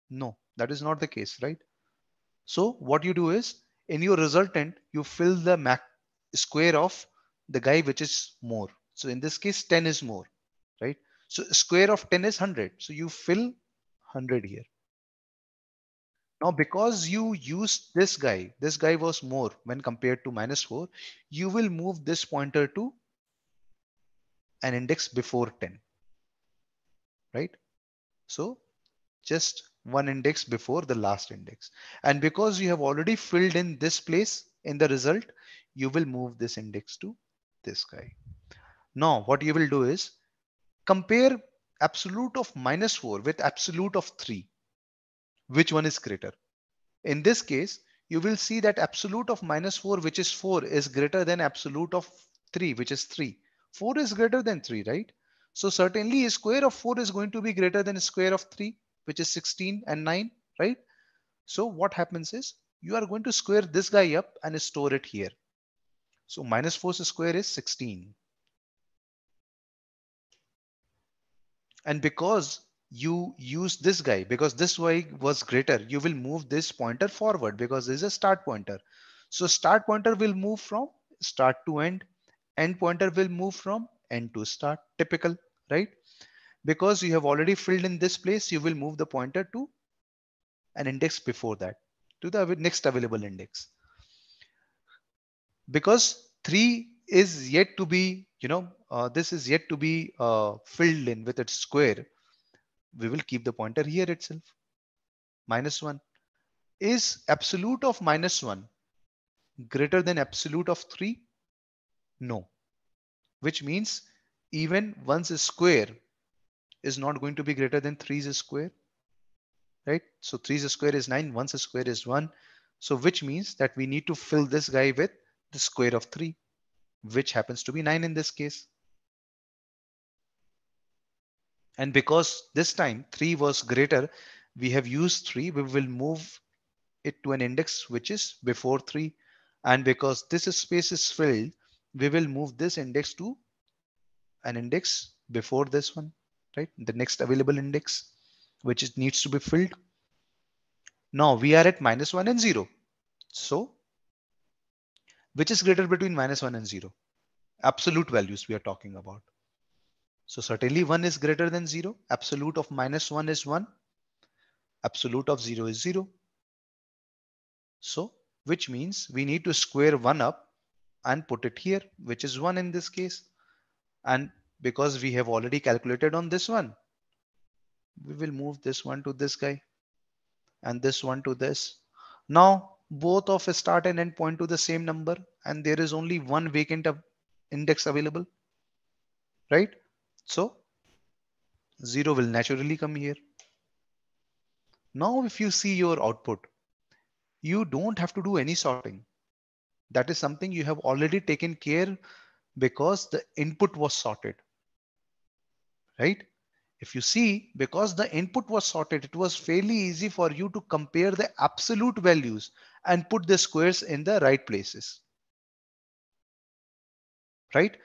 no that is not the case right so what you do is in your resultant you fill the mac square of the guy which is more so in this case 10 is more right so square of 10 is 100 so you fill 100 here. Now, because you used this guy, this guy was more when compared to minus 4, you will move this pointer to an index before 10, right? So just one index before the last index. And because you have already filled in this place in the result, you will move this index to this guy. Now, what you will do is compare absolute of minus 4 with absolute of 3. Which one is greater? In this case, you will see that absolute of minus 4, which is 4, is greater than absolute of 3, which is 3. 4 is greater than 3, right? So certainly square of 4 is going to be greater than square of 3, which is 16 and 9, right? So what happens is you are going to square this guy up and store it here. So minus 4 square is 16. And because you use this guy, because this guy was greater, you will move this pointer forward because this is a start pointer. So start pointer will move from start to end. End pointer will move from end to start, typical, right? Because you have already filled in this place, you will move the pointer to an index before that, to the next available index. Because three is yet to be, you know, uh, this is yet to be uh, filled in with its square, we will keep the pointer here itself. Minus 1. Is absolute of minus 1 greater than absolute of 3? No. Which means even 1's square is not going to be greater than a square. Right? So a square is 9, 1's square is 1. So which means that we need to fill this guy with the square of 3 which happens to be 9 in this case. And because this time 3 was greater, we have used 3, we will move it to an index which is before 3. And because this space is filled, we will move this index to an index before this one, right? The next available index, which is, needs to be filled. Now we are at minus 1 and 0. So which is greater between minus 1 and 0 absolute values we are talking about so certainly 1 is greater than 0 absolute of minus 1 is 1 absolute of 0 is 0 so which means we need to square 1 up and put it here which is 1 in this case and because we have already calculated on this one we will move this one to this guy and this one to this now both of start and end point to the same number and there is only one vacant index available, right? So zero will naturally come here. Now, if you see your output, you don't have to do any sorting. That is something you have already taken care because the input was sorted, right? If you see, because the input was sorted, it was fairly easy for you to compare the absolute values and put the squares in the right places. Right?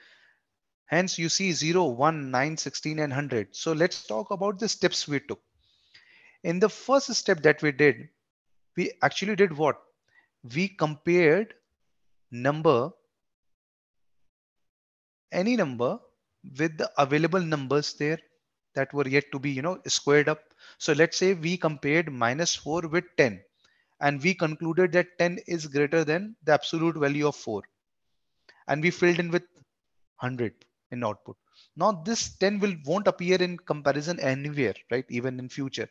Hence you see 0, 1, 9, 16 and 100. So let's talk about the steps we took. In the first step that we did, we actually did what? We compared number, any number with the available numbers there that were yet to be, you know, squared up. So let's say we compared minus 4 with 10 and we concluded that 10 is greater than the absolute value of 4 and we filled in with 100 in output now this 10 will won't appear in comparison anywhere right even in future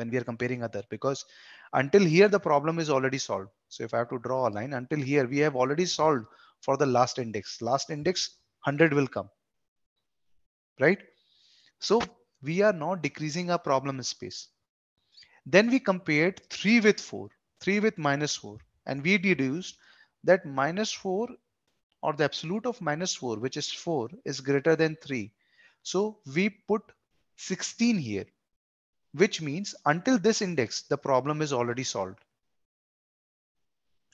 when we are comparing other because until here the problem is already solved so if i have to draw a line until here we have already solved for the last index last index 100 will come right so we are not decreasing our problem space then we compared 3 with 4 3 with minus 4. And we deduced that minus 4 or the absolute of minus 4, which is 4, is greater than 3. So we put 16 here, which means until this index, the problem is already solved.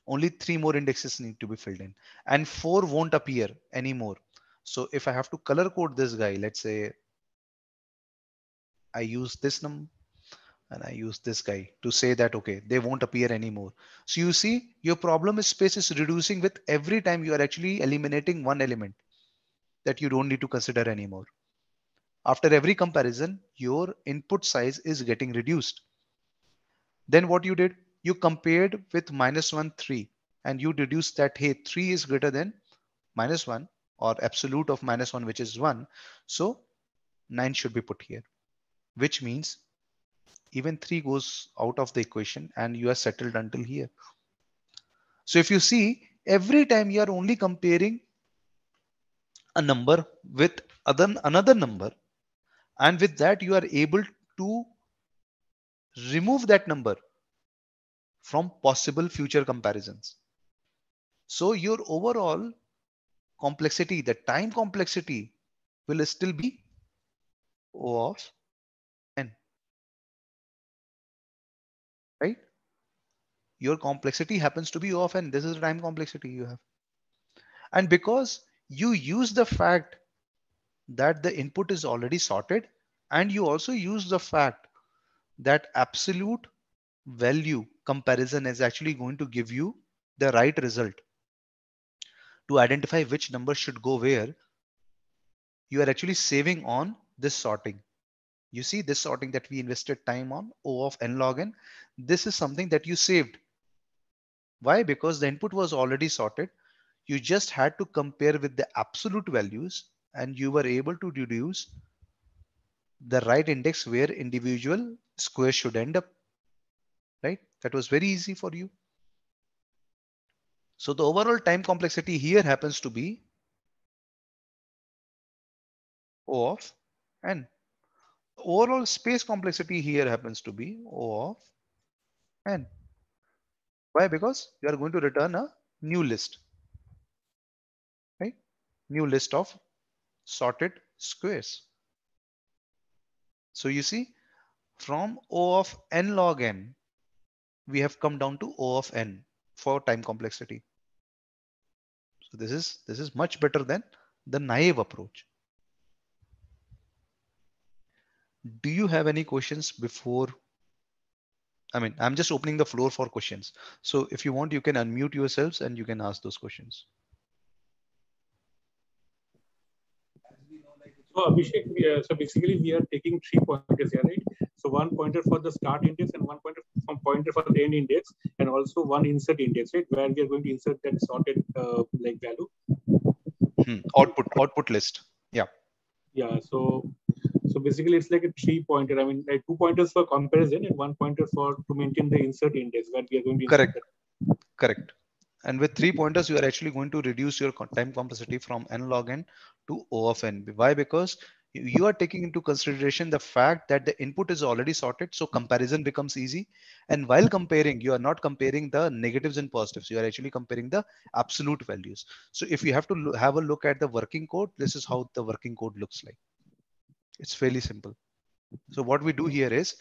Only three more indexes need to be filled in and four won't appear anymore. So if I have to color code this guy, let's say I use this number and I use this guy to say that, okay, they won't appear anymore. So you see your problem space is reducing with every time you are actually eliminating one element that you don't need to consider anymore. After every comparison, your input size is getting reduced. Then what you did, you compared with minus one, three, and you deduced that, hey, three is greater than minus one or absolute of minus one, which is one. So nine should be put here, which means even 3 goes out of the equation and you are settled until here. So if you see, every time you are only comparing a number with other, another number and with that you are able to remove that number from possible future comparisons. So your overall complexity, the time complexity will still be O of your complexity happens to be off and this is the time complexity you have. And because you use the fact that the input is already sorted and you also use the fact that absolute value comparison is actually going to give you the right result. To identify which number should go where, you are actually saving on this sorting. You see this sorting that we invested time on O of n log n. This is something that you saved why? Because the input was already sorted. You just had to compare with the absolute values and you were able to deduce the right index where individual square should end up, right? That was very easy for you. So the overall time complexity here happens to be O of n. Overall space complexity here happens to be O of n. Why? Because you are going to return a new list, right? New list of sorted squares. So you see from O of n log n, we have come down to O of n for time complexity. So this is, this is much better than the naive approach. Do you have any questions before I mean, I'm just opening the floor for questions. So if you want, you can unmute yourselves and you can ask those questions. So Abhishek, uh, so basically we are taking three pointers here, right? So one pointer for the start index and one pointer, from pointer for the end index and also one insert index, right? Where we are going to insert that sorted uh, like value. Hmm. Output, output list. Yeah. Yeah. So basically it's like a three pointer. I mean, like two pointers for comparison and one pointer for to maintain the insert index that we are going to. Correct. Insert. Correct. And with three pointers, you are actually going to reduce your time complexity from n log n to O of n. Why? Because you are taking into consideration the fact that the input is already sorted so comparison becomes easy and while comparing you are not comparing the negatives and positives you are actually comparing the absolute values so if you have to have a look at the working code this is how the working code looks like it's fairly simple. So what we do hmm. here is,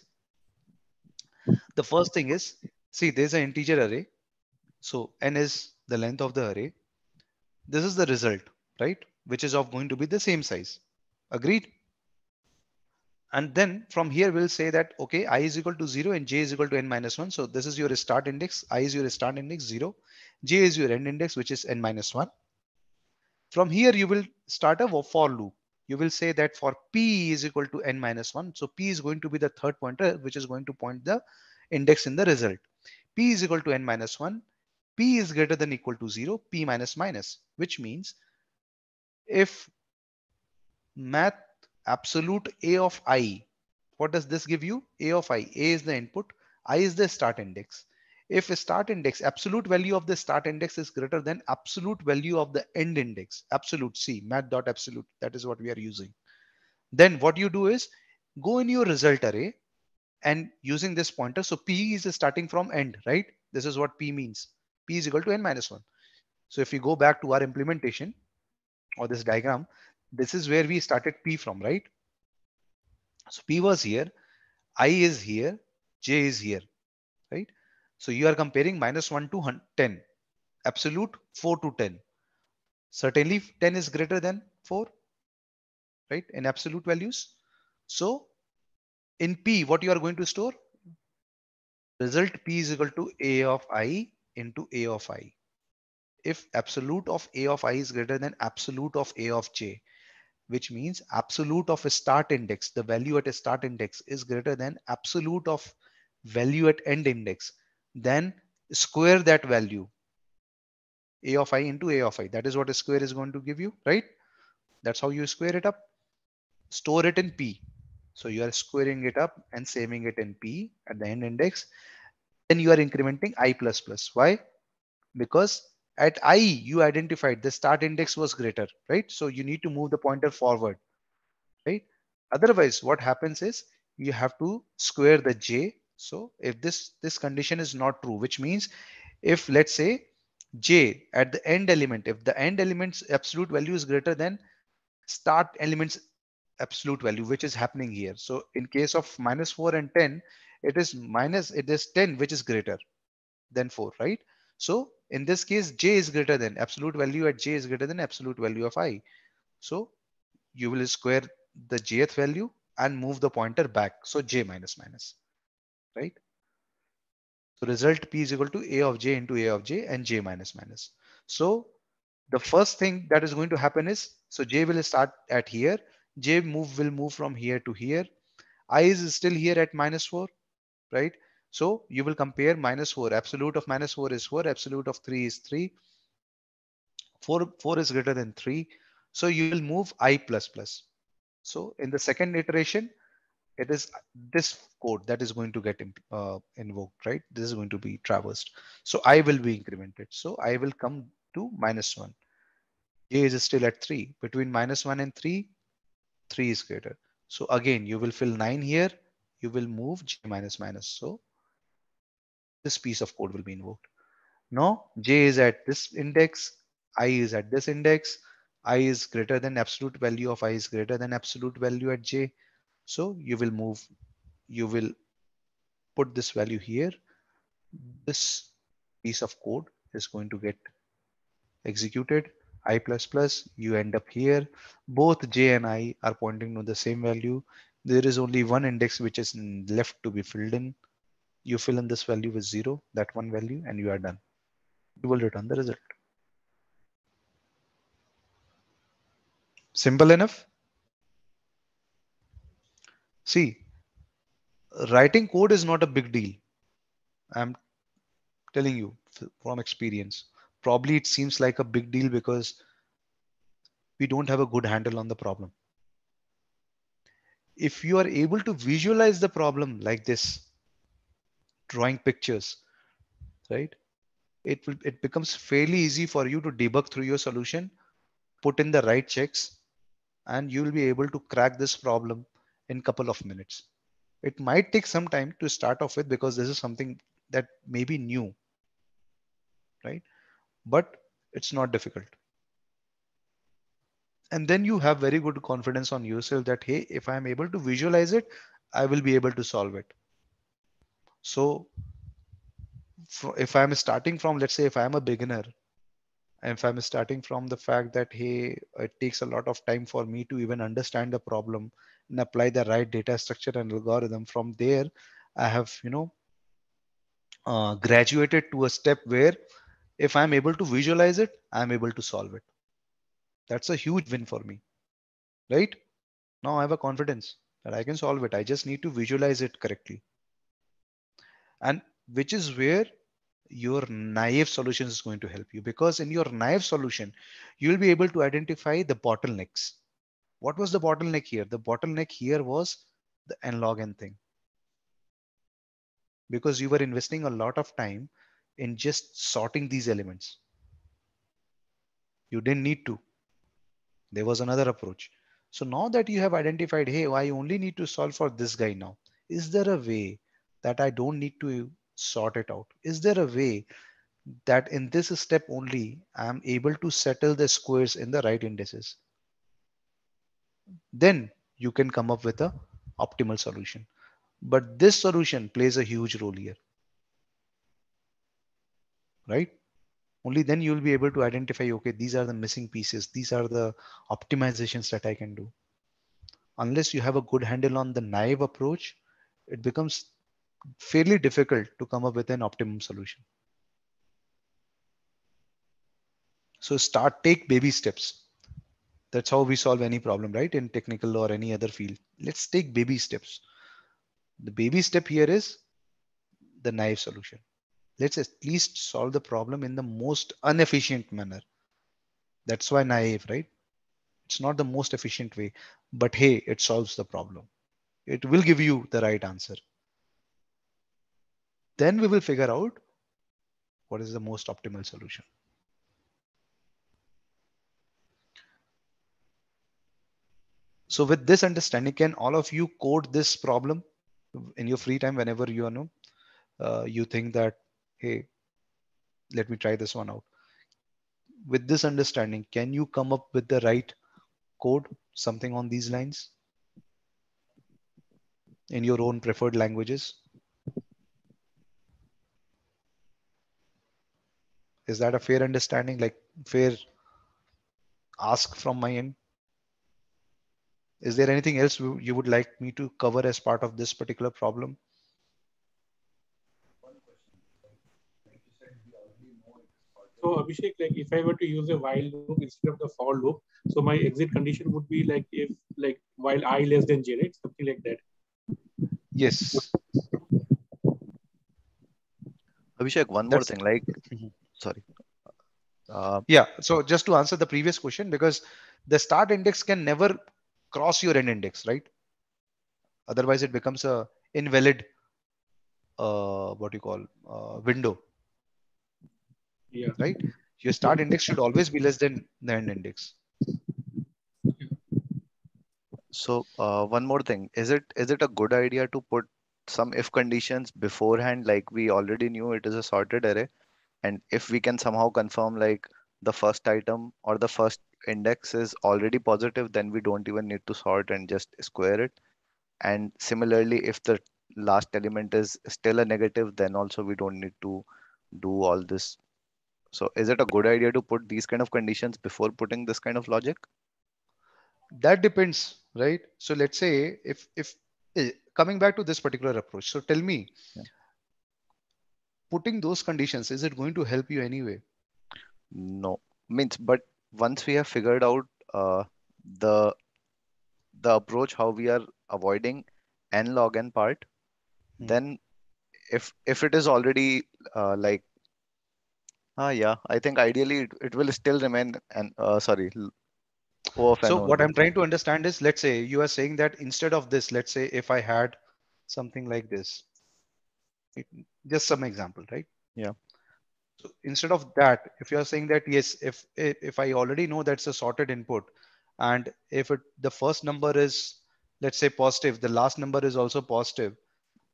the first thing is, see, there's an integer array. So n is the length of the array. This is the result, right? Which is of going to be the same size. Agreed? And then from here, we'll say that, okay, i is equal to 0 and j is equal to n minus 1. So this is your start index. i is your start index 0. j is your end index, which is n minus 1. From here, you will start a for loop you will say that for p is equal to n minus 1. So p is going to be the third pointer, which is going to point the index in the result. p is equal to n minus 1. p is greater than equal to 0, p minus minus, which means if math absolute a of i, what does this give you? a of i, a is the input, i is the start index if a start index, absolute value of the start index is greater than absolute value of the end index, absolute C, math dot absolute. that is what we are using. Then what you do is go in your result array and using this pointer. So P is starting from end, right? This is what P means. P is equal to N minus one. So if you go back to our implementation or this diagram, this is where we started P from, right? So P was here, I is here, J is here. So you are comparing minus 1 to 10, absolute 4 to 10. Certainly 10 is greater than 4, right, in absolute values. So in P, what you are going to store? Result P is equal to A of I into A of I. If absolute of A of I is greater than absolute of A of J, which means absolute of a start index, the value at a start index is greater than absolute of value at end index then square that value a of i into a of i that is what a square is going to give you right that's how you square it up store it in p so you are squaring it up and saving it in p at the end index then you are incrementing i plus plus why because at i you identified the start index was greater right so you need to move the pointer forward right otherwise what happens is you have to square the j so if this, this condition is not true, which means if let's say j at the end element, if the end element's absolute value is greater than start element's absolute value, which is happening here. So in case of minus 4 and 10, it is minus, it is 10, which is greater than 4, right? So in this case, j is greater than absolute value at j is greater than absolute value of i. So you will square the jth value and move the pointer back. So j minus minus right? So result P is equal to A of J into A of J and J minus minus. So the first thing that is going to happen is, so J will start at here. J move will move from here to here. I is still here at minus four, right? So you will compare minus four, absolute of minus four is four, absolute of three is three. Four, four is greater than three. So you will move I plus plus. So in the second iteration, it is this code that is going to get uh, invoked, right? This is going to be traversed. So I will be incremented. So I will come to minus one. J is still at three. Between minus one and three, three is greater. So again, you will fill nine here. You will move J minus minus. So this piece of code will be invoked. Now J is at this index. I is at this index. I is greater than absolute value of I is greater than absolute value at J. So you will move, you will put this value here. This piece of code is going to get executed. I plus plus, you end up here. Both J and I are pointing to the same value. There is only one index which is left to be filled in. You fill in this value with zero, that one value, and you are done. You will return the result. Simple enough. See, writing code is not a big deal. I'm telling you from experience. Probably it seems like a big deal because we don't have a good handle on the problem. If you are able to visualize the problem like this, drawing pictures, right? It will it becomes fairly easy for you to debug through your solution, put in the right checks, and you will be able to crack this problem in couple of minutes. It might take some time to start off with because this is something that may be new, right? But it's not difficult. And then you have very good confidence on yourself that, hey, if I'm able to visualize it, I will be able to solve it. So if I'm starting from, let's say if I'm a beginner, and if i'm starting from the fact that hey it takes a lot of time for me to even understand the problem and apply the right data structure and algorithm from there i have you know uh, graduated to a step where if i'm able to visualize it i'm able to solve it that's a huge win for me right now i have a confidence that i can solve it i just need to visualize it correctly and which is where your naive solution is going to help you because in your naive solution you will be able to identify the bottlenecks what was the bottleneck here? The bottleneck here was the n log N thing. Because you were investing a lot of time in just sorting these elements. You didn't need to. There was another approach. So now that you have identified, hey, I only need to solve for this guy now. Is there a way that I don't need to sort it out? Is there a way that in this step only, I'm able to settle the squares in the right indices? then you can come up with a optimal solution but this solution plays a huge role here right only then you will be able to identify okay these are the missing pieces these are the optimizations that i can do unless you have a good handle on the naive approach it becomes fairly difficult to come up with an optimum solution so start take baby steps that's how we solve any problem, right? In technical or any other field. Let's take baby steps. The baby step here is the naive solution. Let's at least solve the problem in the most inefficient manner. That's why naive, right? It's not the most efficient way, but hey, it solves the problem. It will give you the right answer. Then we will figure out what is the most optimal solution. So with this understanding, can all of you code this problem in your free time whenever you are know, uh, you think that, hey, let me try this one out. With this understanding, can you come up with the right code, something on these lines in your own preferred languages? Is that a fair understanding, like fair ask from my end? Is there anything else you would like me to cover as part of this particular problem? So Abhishek, like if I were to use a while loop instead of the for loop, so my exit condition would be like if like while i less than j, right? Something like that. Yes. Abhishek, one That's more thing. Like, mm-hmm. sorry. Uh, yeah. So just to answer the previous question, because the start index can never cross your end index, right? Otherwise, it becomes a invalid uh, what you call uh, window. Yeah. Right. Your start index should always be less than the end index. So uh, one more thing is it is it a good idea to put some if conditions beforehand like we already knew it is a sorted array and if we can somehow confirm like the first item or the first index is already positive, then we don't even need to sort and just square it. And similarly, if the last element is still a negative, then also we don't need to do all this. So is it a good idea to put these kind of conditions before putting this kind of logic? That depends, right? So let's say if, if eh, coming back to this particular approach, so tell me, yeah. putting those conditions, is it going to help you anyway? No, means, but once we have figured out uh, the the approach how we are avoiding n log n part, mm. then if if it is already uh, like ah yeah, I think ideally it, it will still remain and uh, sorry so what i'm trying to understand is let's say you are saying that instead of this let's say if i had something like this it, just some example right yeah so instead of that, if you're saying that, yes, if, if I already know that's a sorted input, and if it, the first number is, let's say positive, the last number is also positive,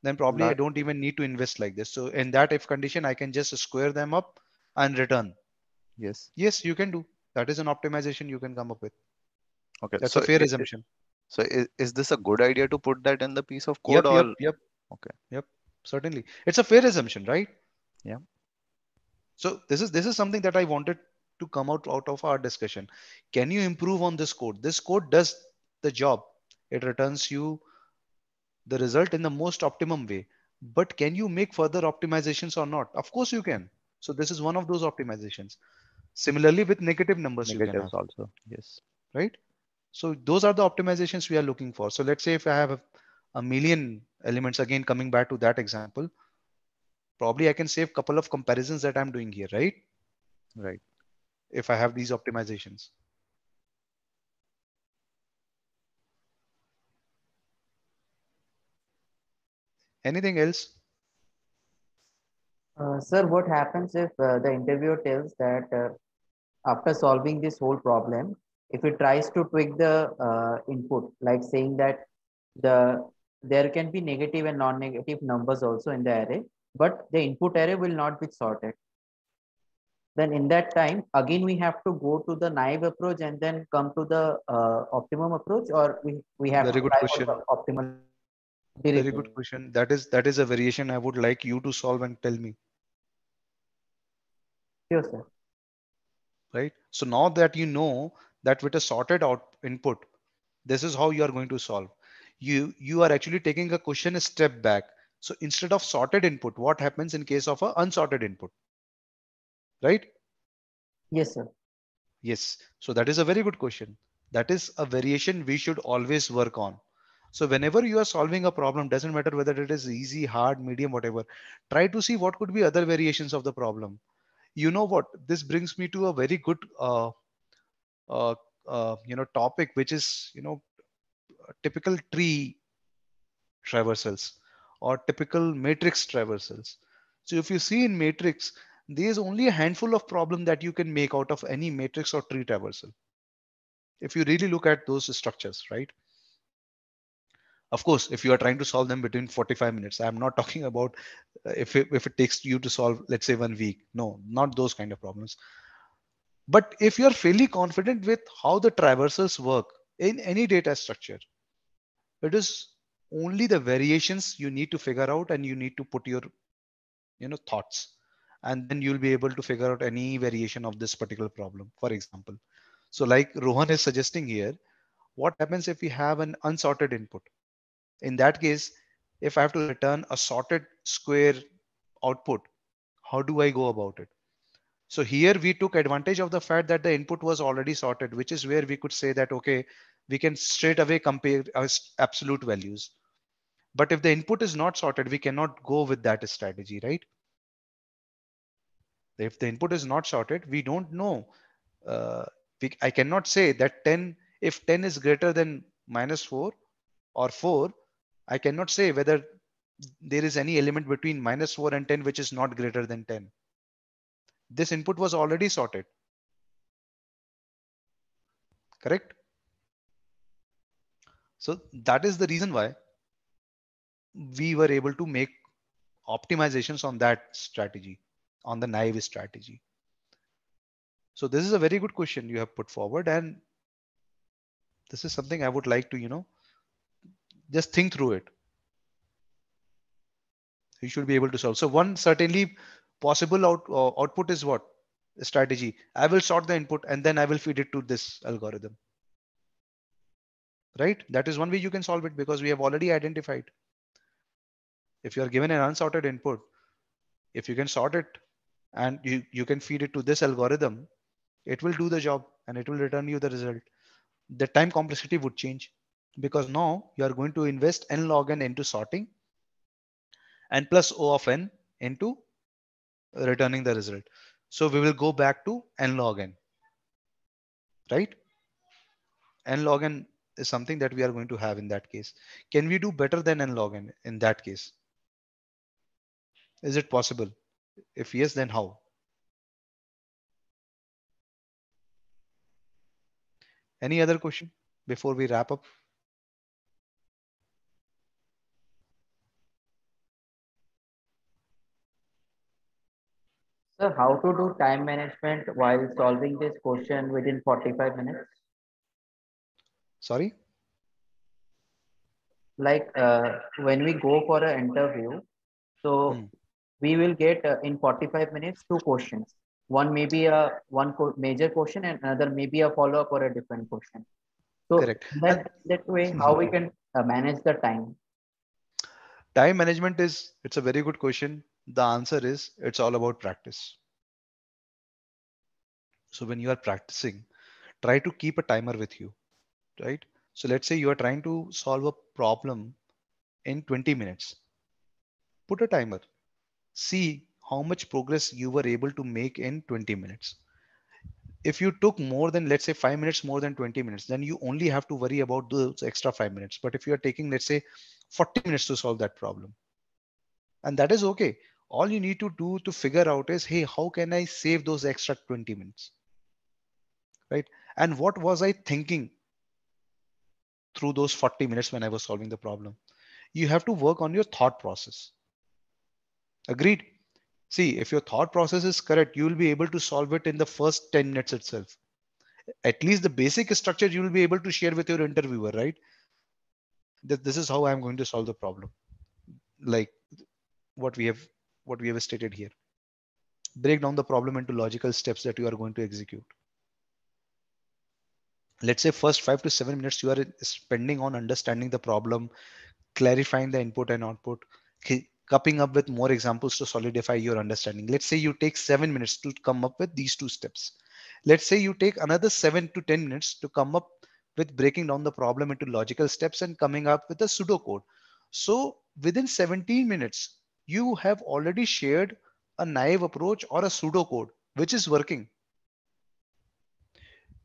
then probably I don't even need to invest like this. So in that if condition, I can just square them up and return. Yes. Yes, you can do. That is an optimization you can come up with. Okay. That's so a fair assumption. So is, is this a good idea to put that in the piece of code? Yep, or... yep, yep. Okay. Yep. Certainly. It's a fair assumption, right? Yeah. So this is this is something that I wanted to come out out of our discussion. Can you improve on this code? This code does the job. It returns you the result in the most optimum way. But can you make further optimizations or not? Of course you can. So this is one of those optimizations. Similarly with negative numbers, negatives also. Yes. Right. So those are the optimizations we are looking for. So let's say if I have a, a million elements, again coming back to that example, probably I can save couple of comparisons that I'm doing here, right? Right. If I have these optimizations. Anything else? Uh, sir, what happens if uh, the interviewer tells that uh, after solving this whole problem, if he tries to tweak the uh, input, like saying that the there can be negative and non-negative numbers also in the array, but the input array will not be sorted. Then in that time, again, we have to go to the naive approach and then come to the uh, optimum approach or we, we have very good question. optimal. Very good question. That is, that is a variation I would like you to solve and tell me. Yes, sir. Right. So now that you know that with a sorted out input, this is how you are going to solve. You, you are actually taking a question a step back so instead of sorted input, what happens in case of an unsorted input? Right? Yes, sir. Yes. So that is a very good question. That is a variation we should always work on. So whenever you are solving a problem, doesn't matter whether it is easy, hard, medium, whatever, try to see what could be other variations of the problem. You know what? This brings me to a very good, uh, uh, uh, you know, topic, which is you know, typical tree traversals or typical matrix traversals. So if you see in matrix, there is only a handful of problem that you can make out of any matrix or tree traversal. If you really look at those structures, right? Of course, if you are trying to solve them between 45 minutes, I'm not talking about uh, if it, if it takes you to solve, let's say one week. No, not those kind of problems. But if you're fairly confident with how the traversals work in any data structure, it is only the variations you need to figure out and you need to put your you know thoughts and then you'll be able to figure out any variation of this particular problem for example so like rohan is suggesting here what happens if we have an unsorted input in that case if i have to return a sorted square output how do i go about it so here we took advantage of the fact that the input was already sorted which is where we could say that okay we can straight away compare uh, absolute values but if the input is not sorted, we cannot go with that strategy, right? If the input is not sorted, we don't know. Uh, we, I cannot say that 10, if 10 is greater than minus 4 or 4, I cannot say whether there is any element between minus 4 and 10 which is not greater than 10. This input was already sorted. Correct? So that is the reason why we were able to make optimizations on that strategy, on the naive strategy. So this is a very good question you have put forward, and this is something I would like to, you know, just think through it. You should be able to solve. So one certainly possible out, uh, output is what strategy. I will sort the input and then I will feed it to this algorithm. Right? That is one way you can solve it because we have already identified if you are given an unsorted input, if you can sort it and you, you can feed it to this algorithm, it will do the job and it will return you the result. The time complexity would change because now you are going to invest n log n into sorting and plus O of n into returning the result. So we will go back to n log n, right? n log n is something that we are going to have in that case. Can we do better than n log n in that case? Is it possible? If yes, then how? Any other question before we wrap up? Sir, how to do time management while solving this question within 45 minutes? Sorry? Like uh, when we go for an interview, so hmm we will get uh, in 45 minutes two questions one may be a one major question and another may be a follow up or a different question so Correct. that that way how we can uh, manage the time time management is it's a very good question the answer is it's all about practice so when you are practicing try to keep a timer with you right so let's say you are trying to solve a problem in 20 minutes put a timer see how much progress you were able to make in 20 minutes. If you took more than, let's say, five minutes more than 20 minutes, then you only have to worry about those extra five minutes. But if you are taking, let's say, 40 minutes to solve that problem, and that is okay. All you need to do to figure out is, hey, how can I save those extra 20 minutes? Right? And what was I thinking through those 40 minutes when I was solving the problem? You have to work on your thought process. Agreed? See, if your thought process is correct, you will be able to solve it in the first 10 minutes itself. At least the basic structure you will be able to share with your interviewer, right? That this is how I'm going to solve the problem. Like what we have what we have stated here. Break down the problem into logical steps that you are going to execute. Let's say first five to seven minutes you are spending on understanding the problem, clarifying the input and output, cupping up with more examples to solidify your understanding. Let's say you take seven minutes to come up with these two steps. Let's say you take another seven to 10 minutes to come up with breaking down the problem into logical steps and coming up with a pseudocode. So within 17 minutes, you have already shared a naive approach or a pseudocode, which is working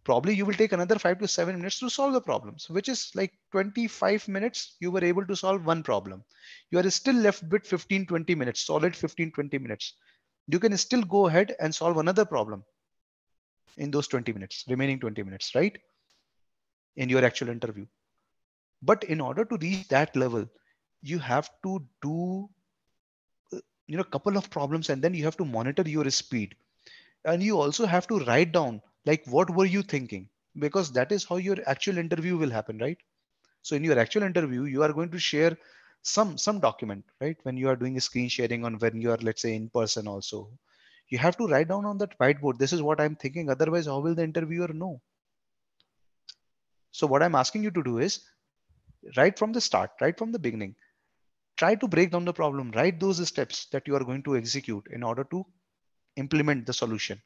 probably you will take another five to seven minutes to solve the problems, which is like 25 minutes you were able to solve one problem. You are still left with 15, 20 minutes, solid 15, 20 minutes. You can still go ahead and solve another problem in those 20 minutes, remaining 20 minutes, right? In your actual interview. But in order to reach that level, you have to do uh, you know a couple of problems and then you have to monitor your speed and you also have to write down like what were you thinking because that is how your actual interview will happen right so in your actual interview you are going to share some some document right when you are doing a screen sharing on when you are let's say in person also you have to write down on that whiteboard this is what i'm thinking otherwise how will the interviewer know so what i'm asking you to do is right from the start right from the beginning try to break down the problem write those steps that you are going to execute in order to implement the solution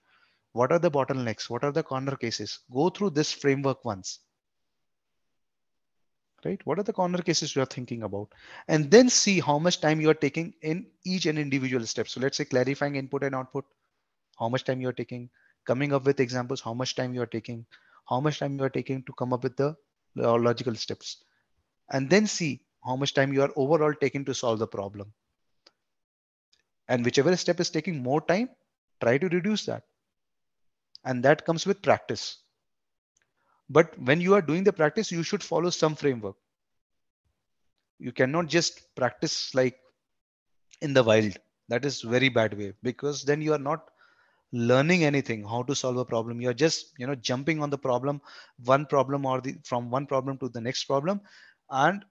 what are the bottlenecks? What are the corner cases? Go through this framework once. Right? What are the corner cases you are thinking about? And then see how much time you are taking in each and individual step. So let's say clarifying input and output, how much time you are taking, coming up with examples, how much time you are taking, how much time you are taking to come up with the logical steps. And then see how much time you are overall taking to solve the problem. And whichever step is taking more time, try to reduce that and that comes with practice but when you are doing the practice you should follow some framework you cannot just practice like in the wild that is very bad way because then you are not learning anything how to solve a problem you're just you know jumping on the problem one problem or the from one problem to the next problem and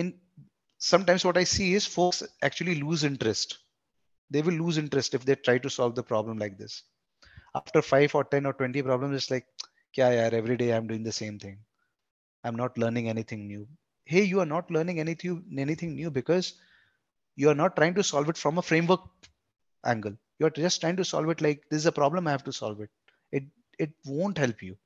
in sometimes what i see is folks actually lose interest they will lose interest if they try to solve the problem like this after five or 10 or 20 problems, it's like, yeah, yeah, every day I'm doing the same thing. I'm not learning anything new. Hey, you are not learning anything, anything new because you are not trying to solve it from a framework angle. You're just trying to solve it like this is a problem, I have to solve it. It it won't help you.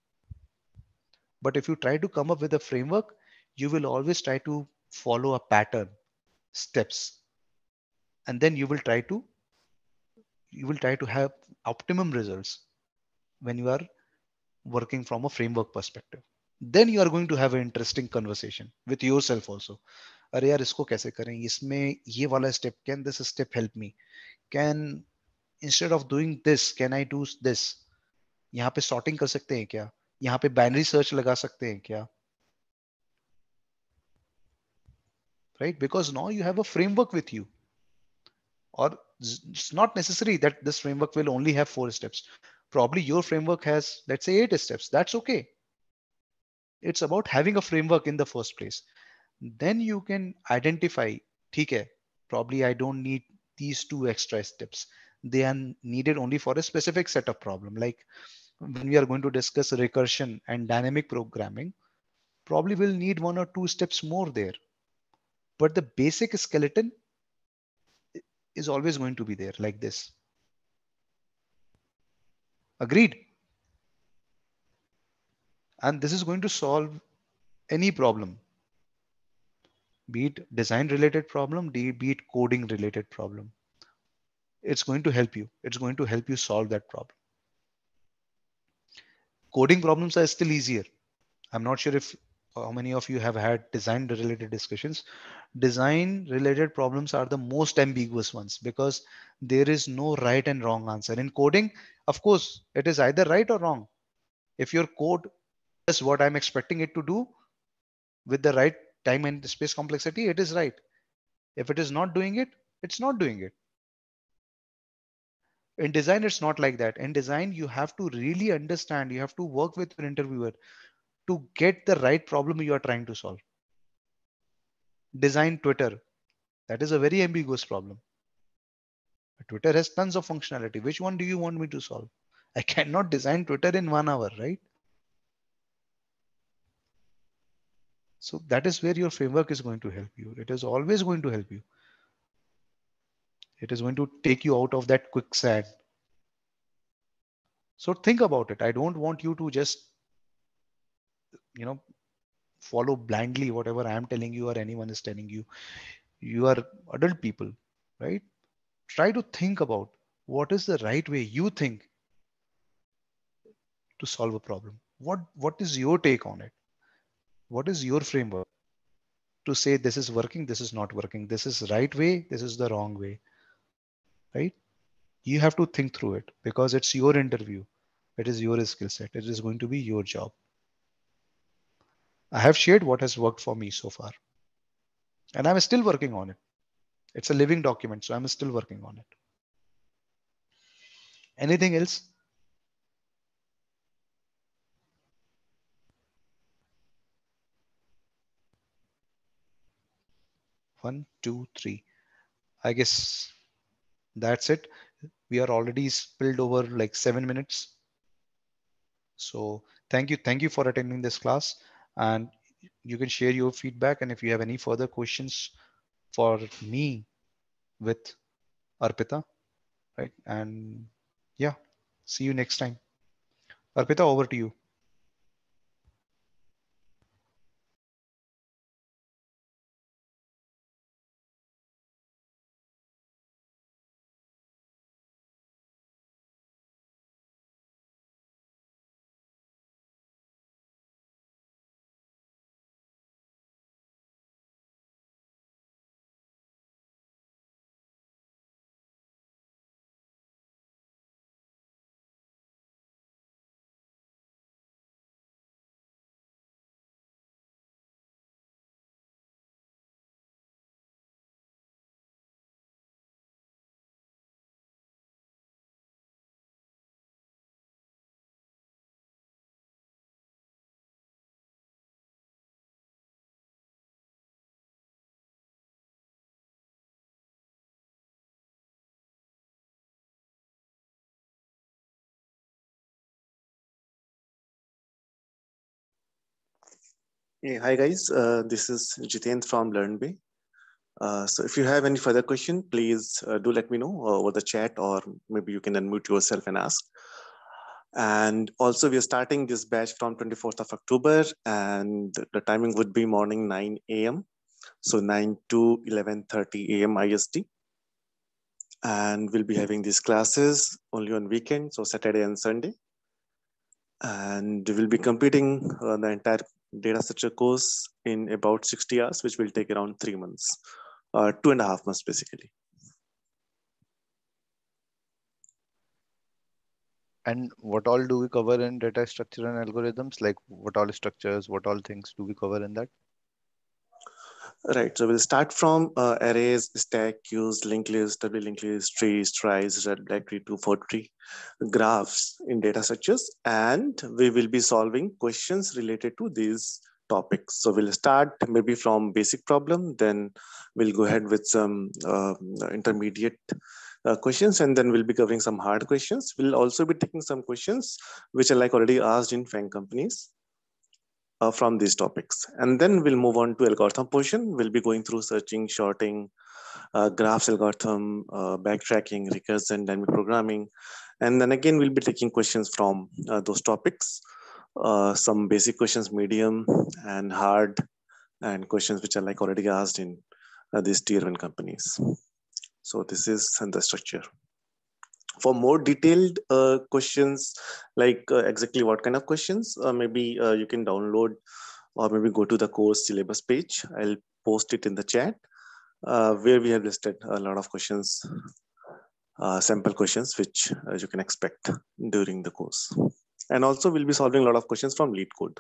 But if you try to come up with a framework, you will always try to follow a pattern, steps, and then you will try to you will try to have optimum results when you are working from a framework perspective then you are going to have an interesting conversation with yourself also अरे यार इसको कैसे करें इसमें ये वाला step can this step help me can instead of doing this can I do this यहाँ पे सॉर्टिंग कर सकते हैं क्या यहाँ पे बाइनरी सर्च लगा सकते हैं क्या right because now you have a framework with you or it's not necessary that this framework will only have four steps. Probably your framework has, let's say, eight steps. That's okay. It's about having a framework in the first place. Then you can identify, okay, probably I don't need these two extra steps. They are needed only for a specific set of problem. Like when we are going to discuss recursion and dynamic programming, probably we'll need one or two steps more there. But the basic skeleton is always going to be there like this. Agreed? And this is going to solve any problem, be it design related problem, be it coding related problem. It's going to help you. It's going to help you solve that problem. Coding problems are still easier. I'm not sure if how many of you have had design related discussions design related problems are the most ambiguous ones because there is no right and wrong answer in coding of course it is either right or wrong if your code is what i'm expecting it to do with the right time and space complexity it is right if it is not doing it it's not doing it in design it's not like that in design you have to really understand you have to work with your interviewer to get the right problem you are trying to solve. Design Twitter. That is a very ambiguous problem. Twitter has tons of functionality. Which one do you want me to solve? I cannot design Twitter in one hour, right? So that is where your framework is going to help you. It is always going to help you. It is going to take you out of that quicksand. So think about it. I don't want you to just you know follow blindly whatever i'm telling you or anyone is telling you you are adult people right try to think about what is the right way you think to solve a problem what what is your take on it what is your framework to say this is working this is not working this is right way this is the wrong way right you have to think through it because it's your interview it is your skill set it is going to be your job I have shared what has worked for me so far. And I'm still working on it. It's a living document, so I'm still working on it. Anything else? One, two, three. I guess that's it. We are already spilled over like seven minutes. So thank you. Thank you for attending this class and you can share your feedback. And if you have any further questions for me with Arpita, right? And yeah, see you next time. Arpita, over to you. Hey, hi guys, uh, this is Jiten from LearnBay. Uh, so if you have any further question, please uh, do let me know uh, over the chat or maybe you can unmute yourself and ask. And also we are starting this batch from 24th of October and the timing would be morning 9 a.m. So 9 to 11.30 a.m. IST. And we'll be having these classes only on weekends, so Saturday and Sunday and we'll be completing uh, the entire data structure course in about 60 hours, which will take around three months, uh, two and a half months basically. And what all do we cover in data structure and algorithms? Like what all structures, what all things do we cover in that? Right, so we'll start from uh, arrays, stack, queues, linked lists, doubly linked lists, trees, tries, red tree, two tree, graphs in data structures, and we will be solving questions related to these topics. So we'll start maybe from basic problem, then we'll go ahead with some uh, intermediate uh, questions, and then we'll be covering some hard questions. We'll also be taking some questions which are like already asked in FANG companies uh, from these topics. And then we'll move on to algorithm portion. We'll be going through searching, sorting, uh, graphs algorithm, uh, backtracking, recursion, dynamic programming. And then again, we'll be taking questions from uh, those topics. Uh, some basic questions, medium and hard, and questions which are like already asked in uh, these tier one companies. So this is the structure for more detailed uh, questions, like uh, exactly what kind of questions, uh, maybe uh, you can download or maybe go to the course syllabus page. I'll post it in the chat uh, where we have listed a lot of questions, uh, sample questions, which you can expect during the course. And also we'll be solving a lot of questions from lead code.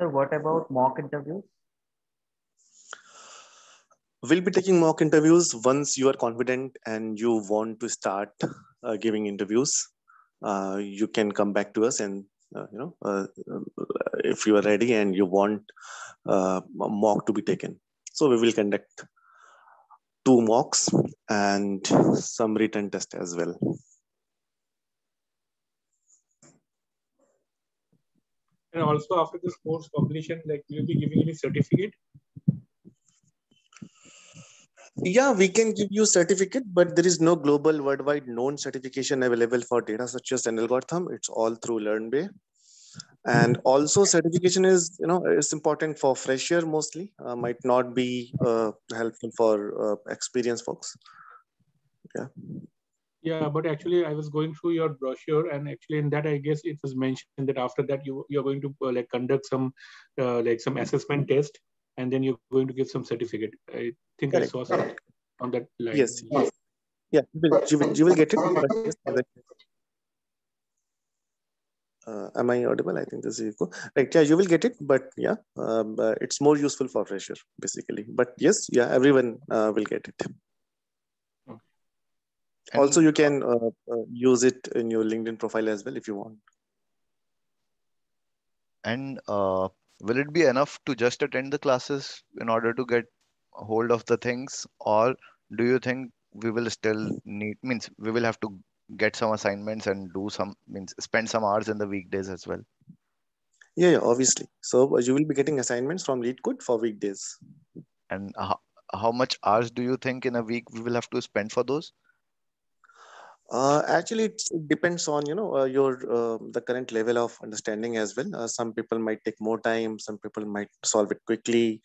Sir, what about mock interviews? we'll be taking mock interviews once you are confident and you want to start uh, giving interviews uh, you can come back to us and uh, you know uh, uh, if you are ready and you want uh, mock to be taken so we will conduct two mocks and some written test as well and also after this course completion like will you be giving any certificate yeah, we can give you certificate, but there is no global worldwide known certification available for data such as an algorithm. It's all through LearnBay. And also certification is, you know, it's important for fresher mostly, uh, might not be uh, helpful for uh, experienced folks. Yeah. Yeah, but actually I was going through your brochure and actually in that I guess it was mentioned that after that you, you're going to uh, like conduct some uh, like some assessment test and then you're going to give some certificate. I think Correct. I saw something on that line. Yes. yes. Yeah, you will, you will, you will get it. Uh, am I audible? I think this is echo. Right, yeah, you will get it, but yeah, uh, it's more useful for fresher basically. But yes, yeah, everyone uh, will get it. Okay. Also, you can uh, uh, use it in your LinkedIn profile as well if you want. And uh, will it be enough to just attend the classes in order to get hold of the things or do you think we will still need means we will have to get some assignments and do some means spend some hours in the weekdays as well yeah, yeah obviously so uh, you will be getting assignments from code for weekdays and how, how much hours do you think in a week we will have to spend for those uh, actually, it depends on you know uh, your uh, the current level of understanding as well. Uh, some people might take more time. Some people might solve it quickly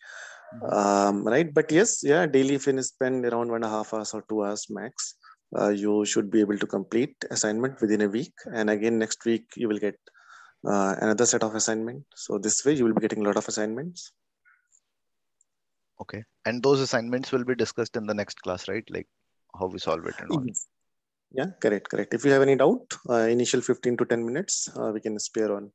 um, right but yes yeah daily if you spend around one and a half hours or two hours max uh, you should be able to complete assignment within a week and again next week you will get uh, another set of assignment so this way you will be getting a lot of assignments okay and those assignments will be discussed in the next class right like how we solve it and all yeah correct correct if you have any doubt uh, initial 15 to 10 minutes uh, we can spare on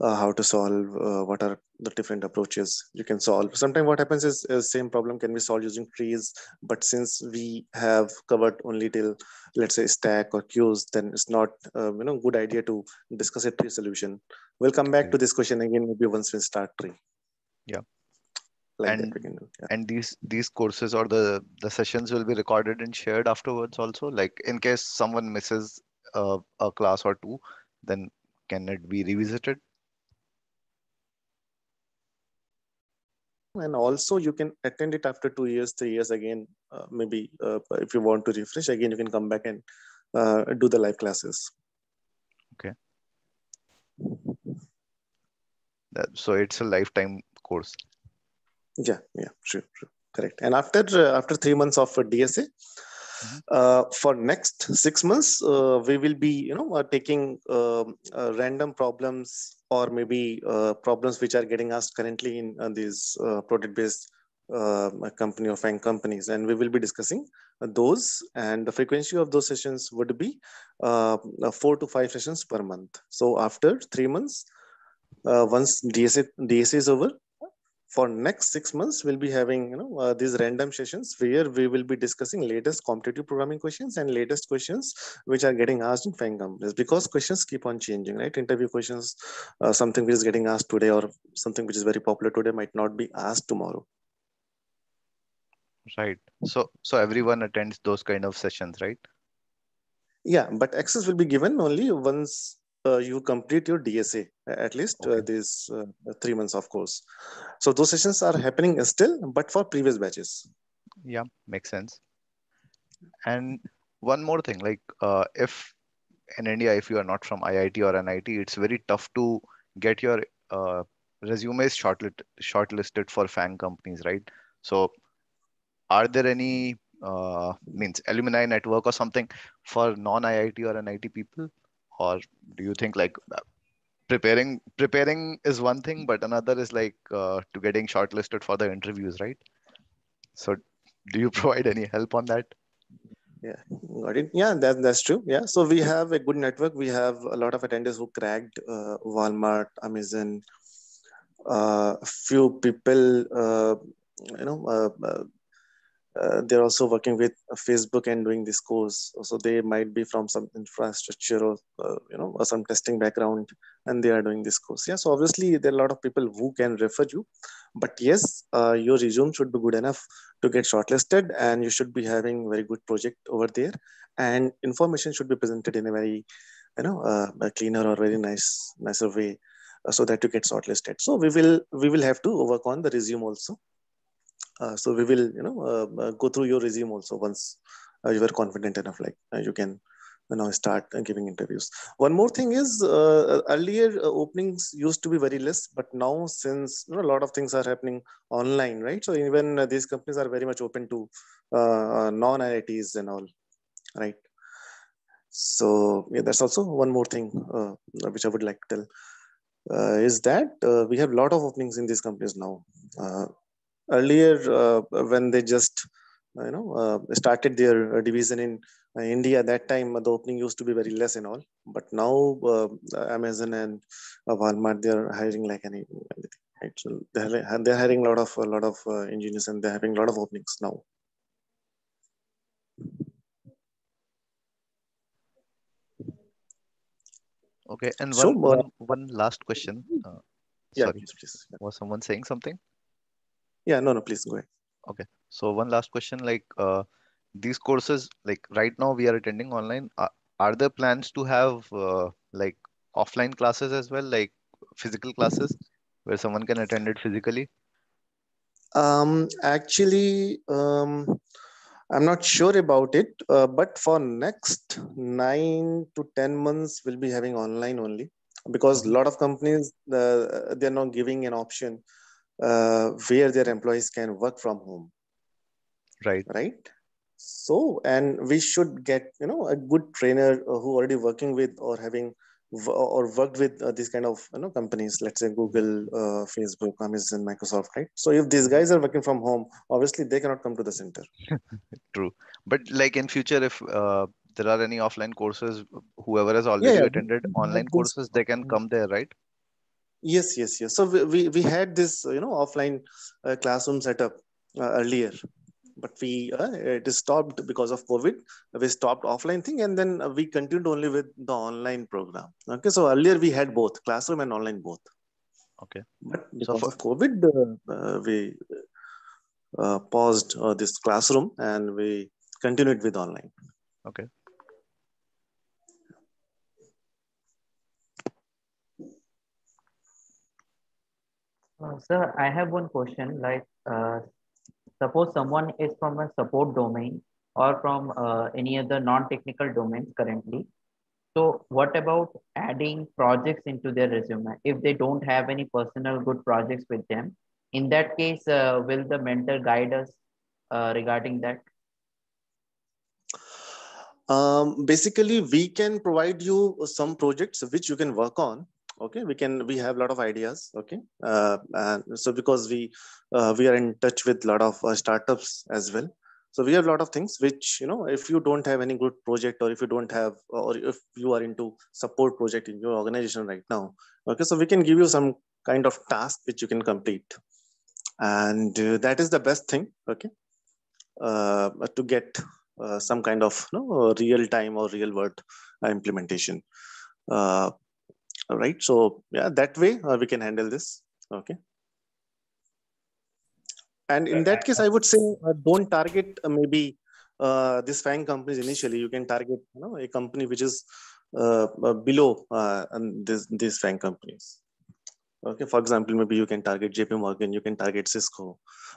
uh, how to solve uh, what are the different approaches you can solve sometimes what happens is, same problem can be solved using trees but since we have covered only till let's say stack or queues then it's not uh, you know good idea to discuss a tree solution we'll come back to this question again maybe once we start tree yeah like and, do, yeah. and these these courses or the the sessions will be recorded and shared afterwards also like in case someone misses a, uh, a class or two then can it be revisited and also you can attend it after two years three years again uh, maybe uh, if you want to refresh again you can come back and uh, do the live classes okay that, so it's a lifetime course yeah yeah sure, sure correct and after uh, after three months of dsa Mm-hmm. Uh, for next six months, uh, we will be you know uh, taking um, uh, random problems or maybe uh, problems which are getting asked currently in, these product-based um, company or fan companies, and we will be discussing those. And the frequency of those sessions would be um, four to five sessions per month. So after three months, once DSA DSA is over, for next six months, we'll be having you know uh, these random sessions where we will be discussing latest competitive programming questions and latest questions which are getting asked in FANG companies because questions keep on changing, right? Interview questions, uh, something which is getting asked today or something which is very popular today might not be asked tomorrow. Right. So so everyone attends those kind of sessions, right? Yeah, but access will be given only once uh, you complete your DSA at least uh, okay. these uh, three months of course. So those sessions are happening still, but for previous batches. Yeah, makes sense. And one more thing, like if in India, if you are not from IIT or NIT, it's very tough to get your uh, resumes shortlit- shortlisted for FANG companies, right? So, are there any uh, means alumni network or something for non IIT or NIT people or do you think like uh, preparing preparing is one thing but another is like uh, to getting shortlisted for the interviews right so do you provide any help on that yeah got it yeah that, that's true yeah so we have a good network we have a lot of attendees who cracked uh, walmart amazon uh, a uh, few people uh, you know uh, they're also working with Facebook and doing this course. So they might be from some infrastructure or uh, you know or some testing background, and they are doing this course. Yeah. So obviously there are a lot of people who can refer you, but yes, uh, your resume should be good enough to get shortlisted, and you should be having very good project over there, and information should be presented in a very you know uh, a cleaner or very nice nicer way uh, so that you get shortlisted so we will we will have to work on the resume also uh, so we will, you know, um, uh, go through your resume also once uh, you are confident enough, like you can you know start giving interviews one more thing is uh, earlier uh, openings used to be very less but now since you know, a lot of things are happening online right so even uh, these companies are very much open to non iits and all right so yeah, that's also one more thing which i would like to tell is that we have a lot of openings in these companies now earlier uh, when they just uh, you know uh, started their division in India that time the opening used to be very less and all, but now uh, Amazon and uh, Walmart they are hiring like any right? So they're they're hiring a lot of a lot of uh, engineers and they're having a lot of openings now. Okay, and one, so, one, one last question. yeah, sorry, please, please. was someone saying something? Yeah, no, no, please go ahead. Okay. So one last question, like uh, these courses, like right now we are attending online. Are, are there plans to have uh, like offline classes as well, like physical classes where someone can attend it physically? Um, actually, um, I'm not sure about it, uh, but for next nine to 10 months, we'll be having online only because a lot of companies, uh, they're not giving an option uh, where their employees can work from home right right so and we should get you know a good trainer uh, who already working with or having or worked with uh, these kind of you know companies let's say google uh, facebook amazon microsoft right so if these guys are working from home obviously they cannot come to the center true but like in future if uh, there are any offline courses whoever has already yeah, attended online courses they can mm-hmm. come there right yes yes yes so we, we, we had this you know offline uh, classroom setup uh, earlier but we uh, it is stopped because of covid we stopped offline thing and then we continued only with the online program okay so earlier we had both classroom and online both okay but because so for- of covid uh, uh, we uh, paused this classroom and we continued with online okay Uh, sir, I have one question. Like, uh, suppose someone is from a support domain or from uh, any other non-technical domains currently. So, what about adding projects into their resume if they don't have any personal good projects with them? In that case, uh, will the mentor guide us uh, regarding that? Um, basically, we can provide you some projects which you can work on okay we can we have a lot of ideas okay uh, and so because we uh, we are in touch with a lot of uh, startups as well so we have a lot of things which you know if you don't have any good project or if you don't have uh, or if you are into support project in your organization right now okay so we can give you some kind of task which you can complete and uh, that is the best thing okay uh, to get some kind of you know, real time or real world implementation uh, all right so yeah that way uh, we can handle this okay and in that case i would say uh, don't target uh, maybe uh, this fang companies initially you can target you know a company which is uh, uh, below uh, this these fang companies okay for example maybe you can target jp morgan you can target cisco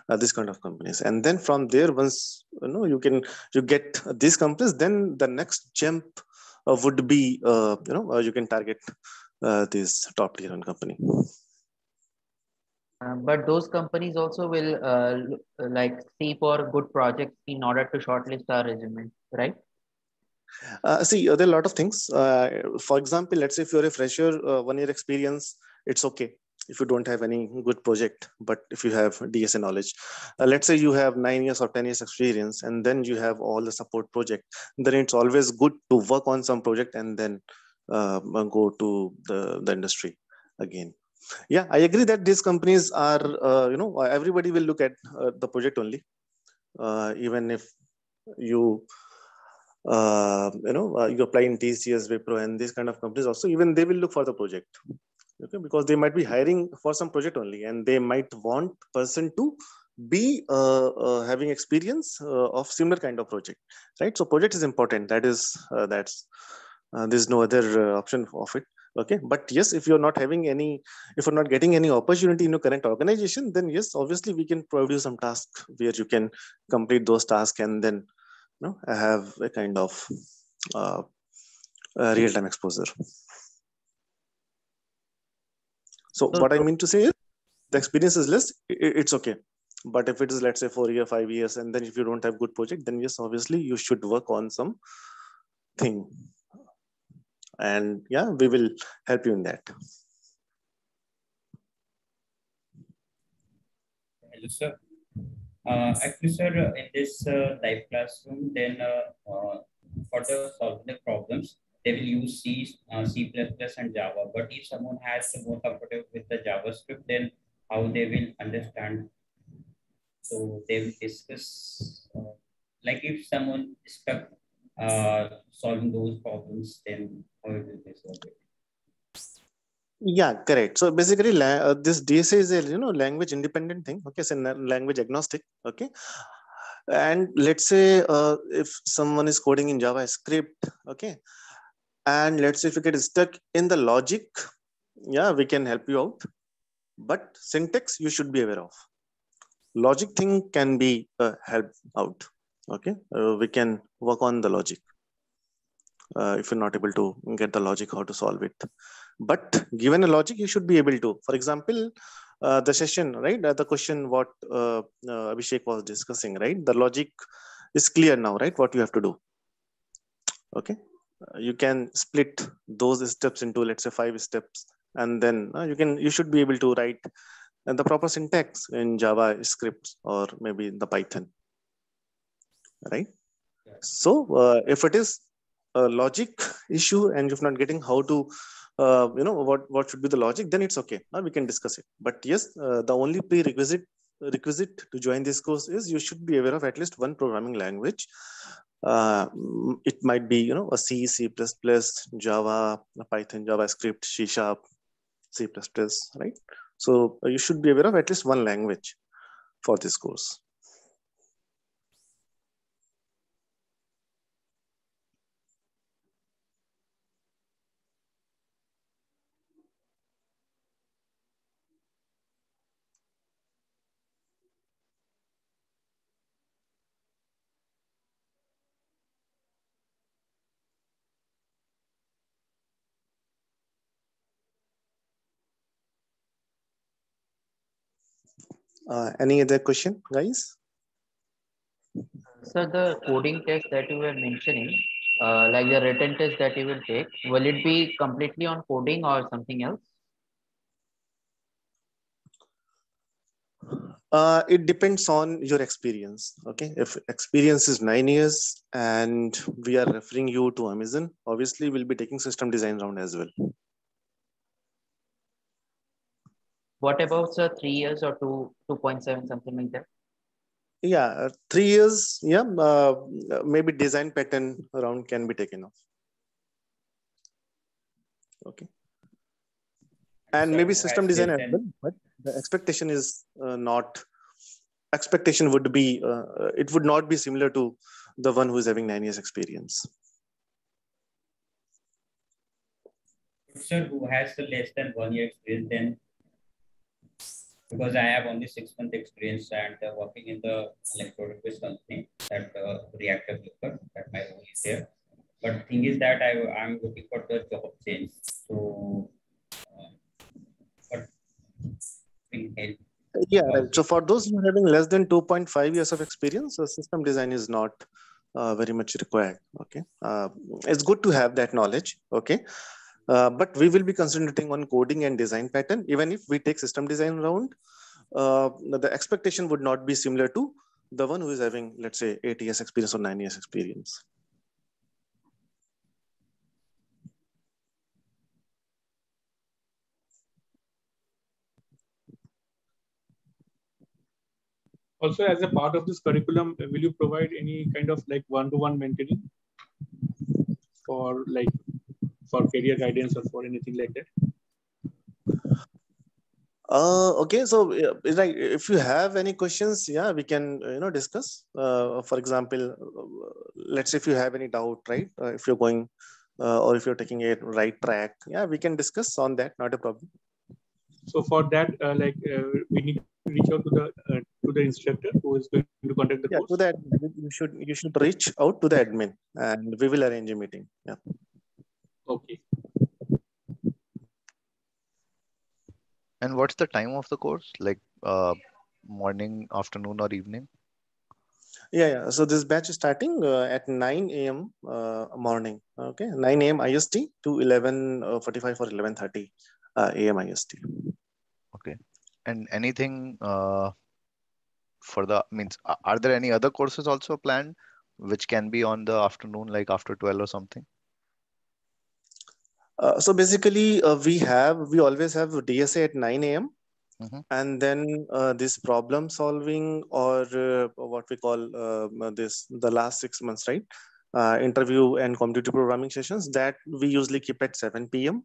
uh, this kind of companies and then from there once you know you can you get these companies then the next jump would be you know you can target uh, this top tier run company. Uh, but those companies also will uh, like see for good projects in order to shortlist our resume, right? Uh, see, uh, there are a lot of things. Uh, for example, let's say if you're a fresher, one year experience, it's okay if you don't have any good project, but if you have DSA knowledge, uh, let's say you have nine years or 10 years experience, and then you have all the support project, then it's always good to work on some project and then um, go to the, the industry again yeah i agree that these companies are uh, you know everybody will look at uh, the project only uh, even if you uh, you know uh, you apply in tcs wipro and these kind of companies also even they will look for the project okay because they might be hiring for some project only and they might want person to be uh, having experience of similar kind of project right so project is important that is that's uh, there's no other uh, option of it okay but yes if you're not having any if you're not getting any opportunity in your current organization then yes obviously we can provide you some tasks where you can complete those tasks and then you know have a kind of uh, uh, real-time exposure so what i uh, mean to say is the experience is less it's okay but if it is let's say four year five years and then if you don't have good project then yes obviously you should work on some thing and yeah, we will help you in that. Hello, sir. Uh, actually, sir, uh, in this uh, live classroom, then uh, uh, for the solving the problems, they will use C, uh, C++ and Java. But if someone has more comfortable with the JavaScript, then how they will understand. So they will discuss, like if someone is stuck uh, solving those problems, then how will be solved. Yeah, correct. So basically, uh, this DSA is a you know language independent thing. Okay, so language agnostic. Okay, and let's say uh, if someone is coding in JavaScript. Okay, and let's say if you get stuck in the logic, yeah, we can help you out. But syntax, you should be aware of. Logic thing can be a uh, help out okay uh, we can work on the logic uh, if you're not able to get the logic how to solve it but given a logic you should be able to for example uh, the session right uh, the question what uh, uh, abhishek was discussing right the logic is clear now right what you have to do okay you can split those steps into let's say five steps and then you can you should be able to write the proper syntax in java scripts or maybe in the python right? So uh, if it is a logic issue and you're not getting how to, uh, you know, what, what should be the logic, then it's okay. Now we can discuss it. But yes, uh, the only prerequisite requisite to join this course is you should be aware of at least one programming language. Uh, it might be, you know, a C, C++, Java, Python, JavaScript, C Sharp, C++, right? So you should be aware of at least one language for this course. Uh, any other question, guys? So the coding test that you were mentioning, uh, like the written test that you will take, will it be completely on coding or something else? Uh, it depends on your experience. Okay, if experience is nine years and we are referring you to Amazon, obviously we'll be taking system design round as well. What about sir, three years or two, 2.7, something like that? Yeah, three years. Yeah, uh, maybe design pattern round can be taken off. Okay. And so maybe system design as well, but the expectation is uh, not, expectation would be, uh, it would not be similar to the one who is having nine years experience. Sir, who has less than one year experience, then because I have only six month experience and uh, working in the electronics company that uh, reactor paper that my role is there. But thing is that I I'm looking for the job change. So, uh, but yeah. Right. So for those having less than two point five years of experience, system design is not. Uh, very much required okay uh, it's good to have that knowledge okay uh, but we will be concentrating on coding and design pattern. Even if we take system design round, uh, the expectation would not be similar to the one who is having, let's say, eight years experience or nine years experience. Also, as a part of this curriculum, will you provide any kind of like one-to-one -one mentoring for like for career guidance or for anything like that? Uh, okay, so it's like if you have any questions, yeah, we can you know discuss. Uh, for example, uh, let's say if you have any doubt, right? Uh, if you're going uh, or if you're taking a right track, yeah, we can discuss on that. Not a problem. So for that, uh, like we need to reach out to the to the instructor who is going to conduct the yeah, course. to that you should you should reach out to the admin, and we will arrange a meeting. Yeah. Okay. And what's the time of the course? Like uh, morning, afternoon, or evening? Yeah, yeah. So this batch is starting uh, at 9 a.m. Uh, morning. Okay, 9 a.m. IST to 11:45 uh, or 11:30 a.m. IST. Okay. And anything uh, for the means? Are there any other courses also planned, which can be on the afternoon, like after 12 or something? Uh, so basically, uh, we have we always have DSA at 9 a.m. Mm-hmm. And then uh, this problem solving or uh, what we call um, uh, this the last six months, right? interview and computer programming sessions that we usually keep at 7 p.m.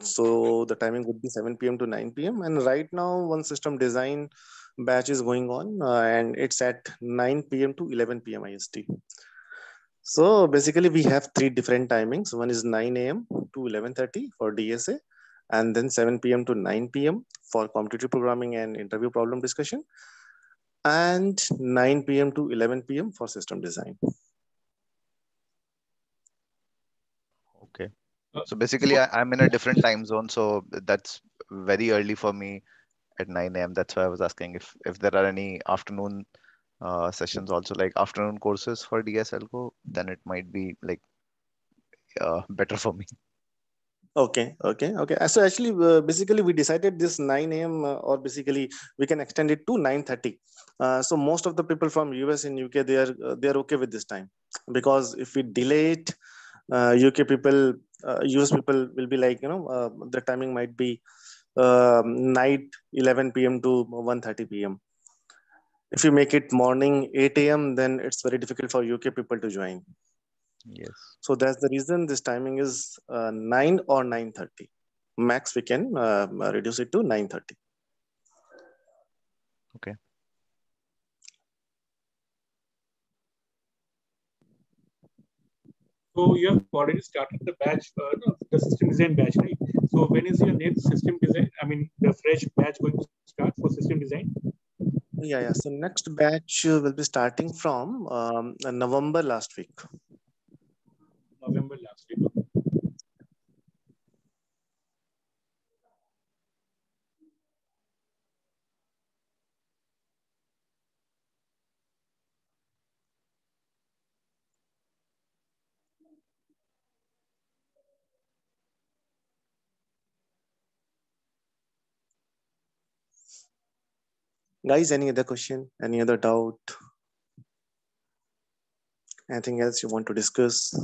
So the timing would be 7 p.m. to 9 p.m. And right now, one system design batch is going on, and it's at 9 p.m. to 11 p.m. IST. So basically we have three different timings. One is 9 a.m. to 11.30 for DSA and then 7 p.m. to 9 p.m. for competitive programming and interview problem discussion and 9 p.m. to 11 p.m. for system design. Okay. So basically I, am in a different time zone. So that's very early for me at 9 a.m. That's why I was asking if, if there are any afternoon uh, sessions also like afternoon courses for DSLCO, then it might be like uh, better for me. Okay, okay, okay. So actually, uh, basically, we decided this 9 a.m. Uh, or basically we can extend it to 9:30. Uh, so most of the people from US and UK they are uh, they are okay with this time because if we delay it, UK uh, people, US people will be like you know the timing might be um, night 11 p.m. to 1:30 p.m if you make it morning 8 a.m., then it's very difficult for UK people to join. Yes. So that's the reason this timing is uh, 9 or 9.30. Max, we can uh, reduce it to 9.30. Okay. So you have already started the batch, uh, no, the system design batch, right? So when is your next system design? I mean, the fresh batch going to start for system design? Yeah, yeah. So next batch uh, will be starting from um, November last week. November last Guys, any other question? Any other doubt? Anything else you want to discuss?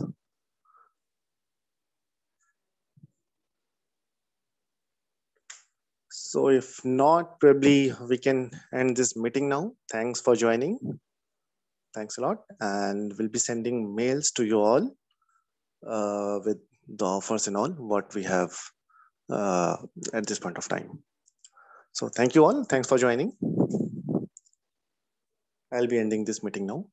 So if not, probably we can end this meeting now. Thanks for joining. Thanks a lot. And we'll be sending mails to you all uh, with the offers and all what we have uh, at this point of time. So thank you all. Thanks for joining. I'll be ending this meeting now.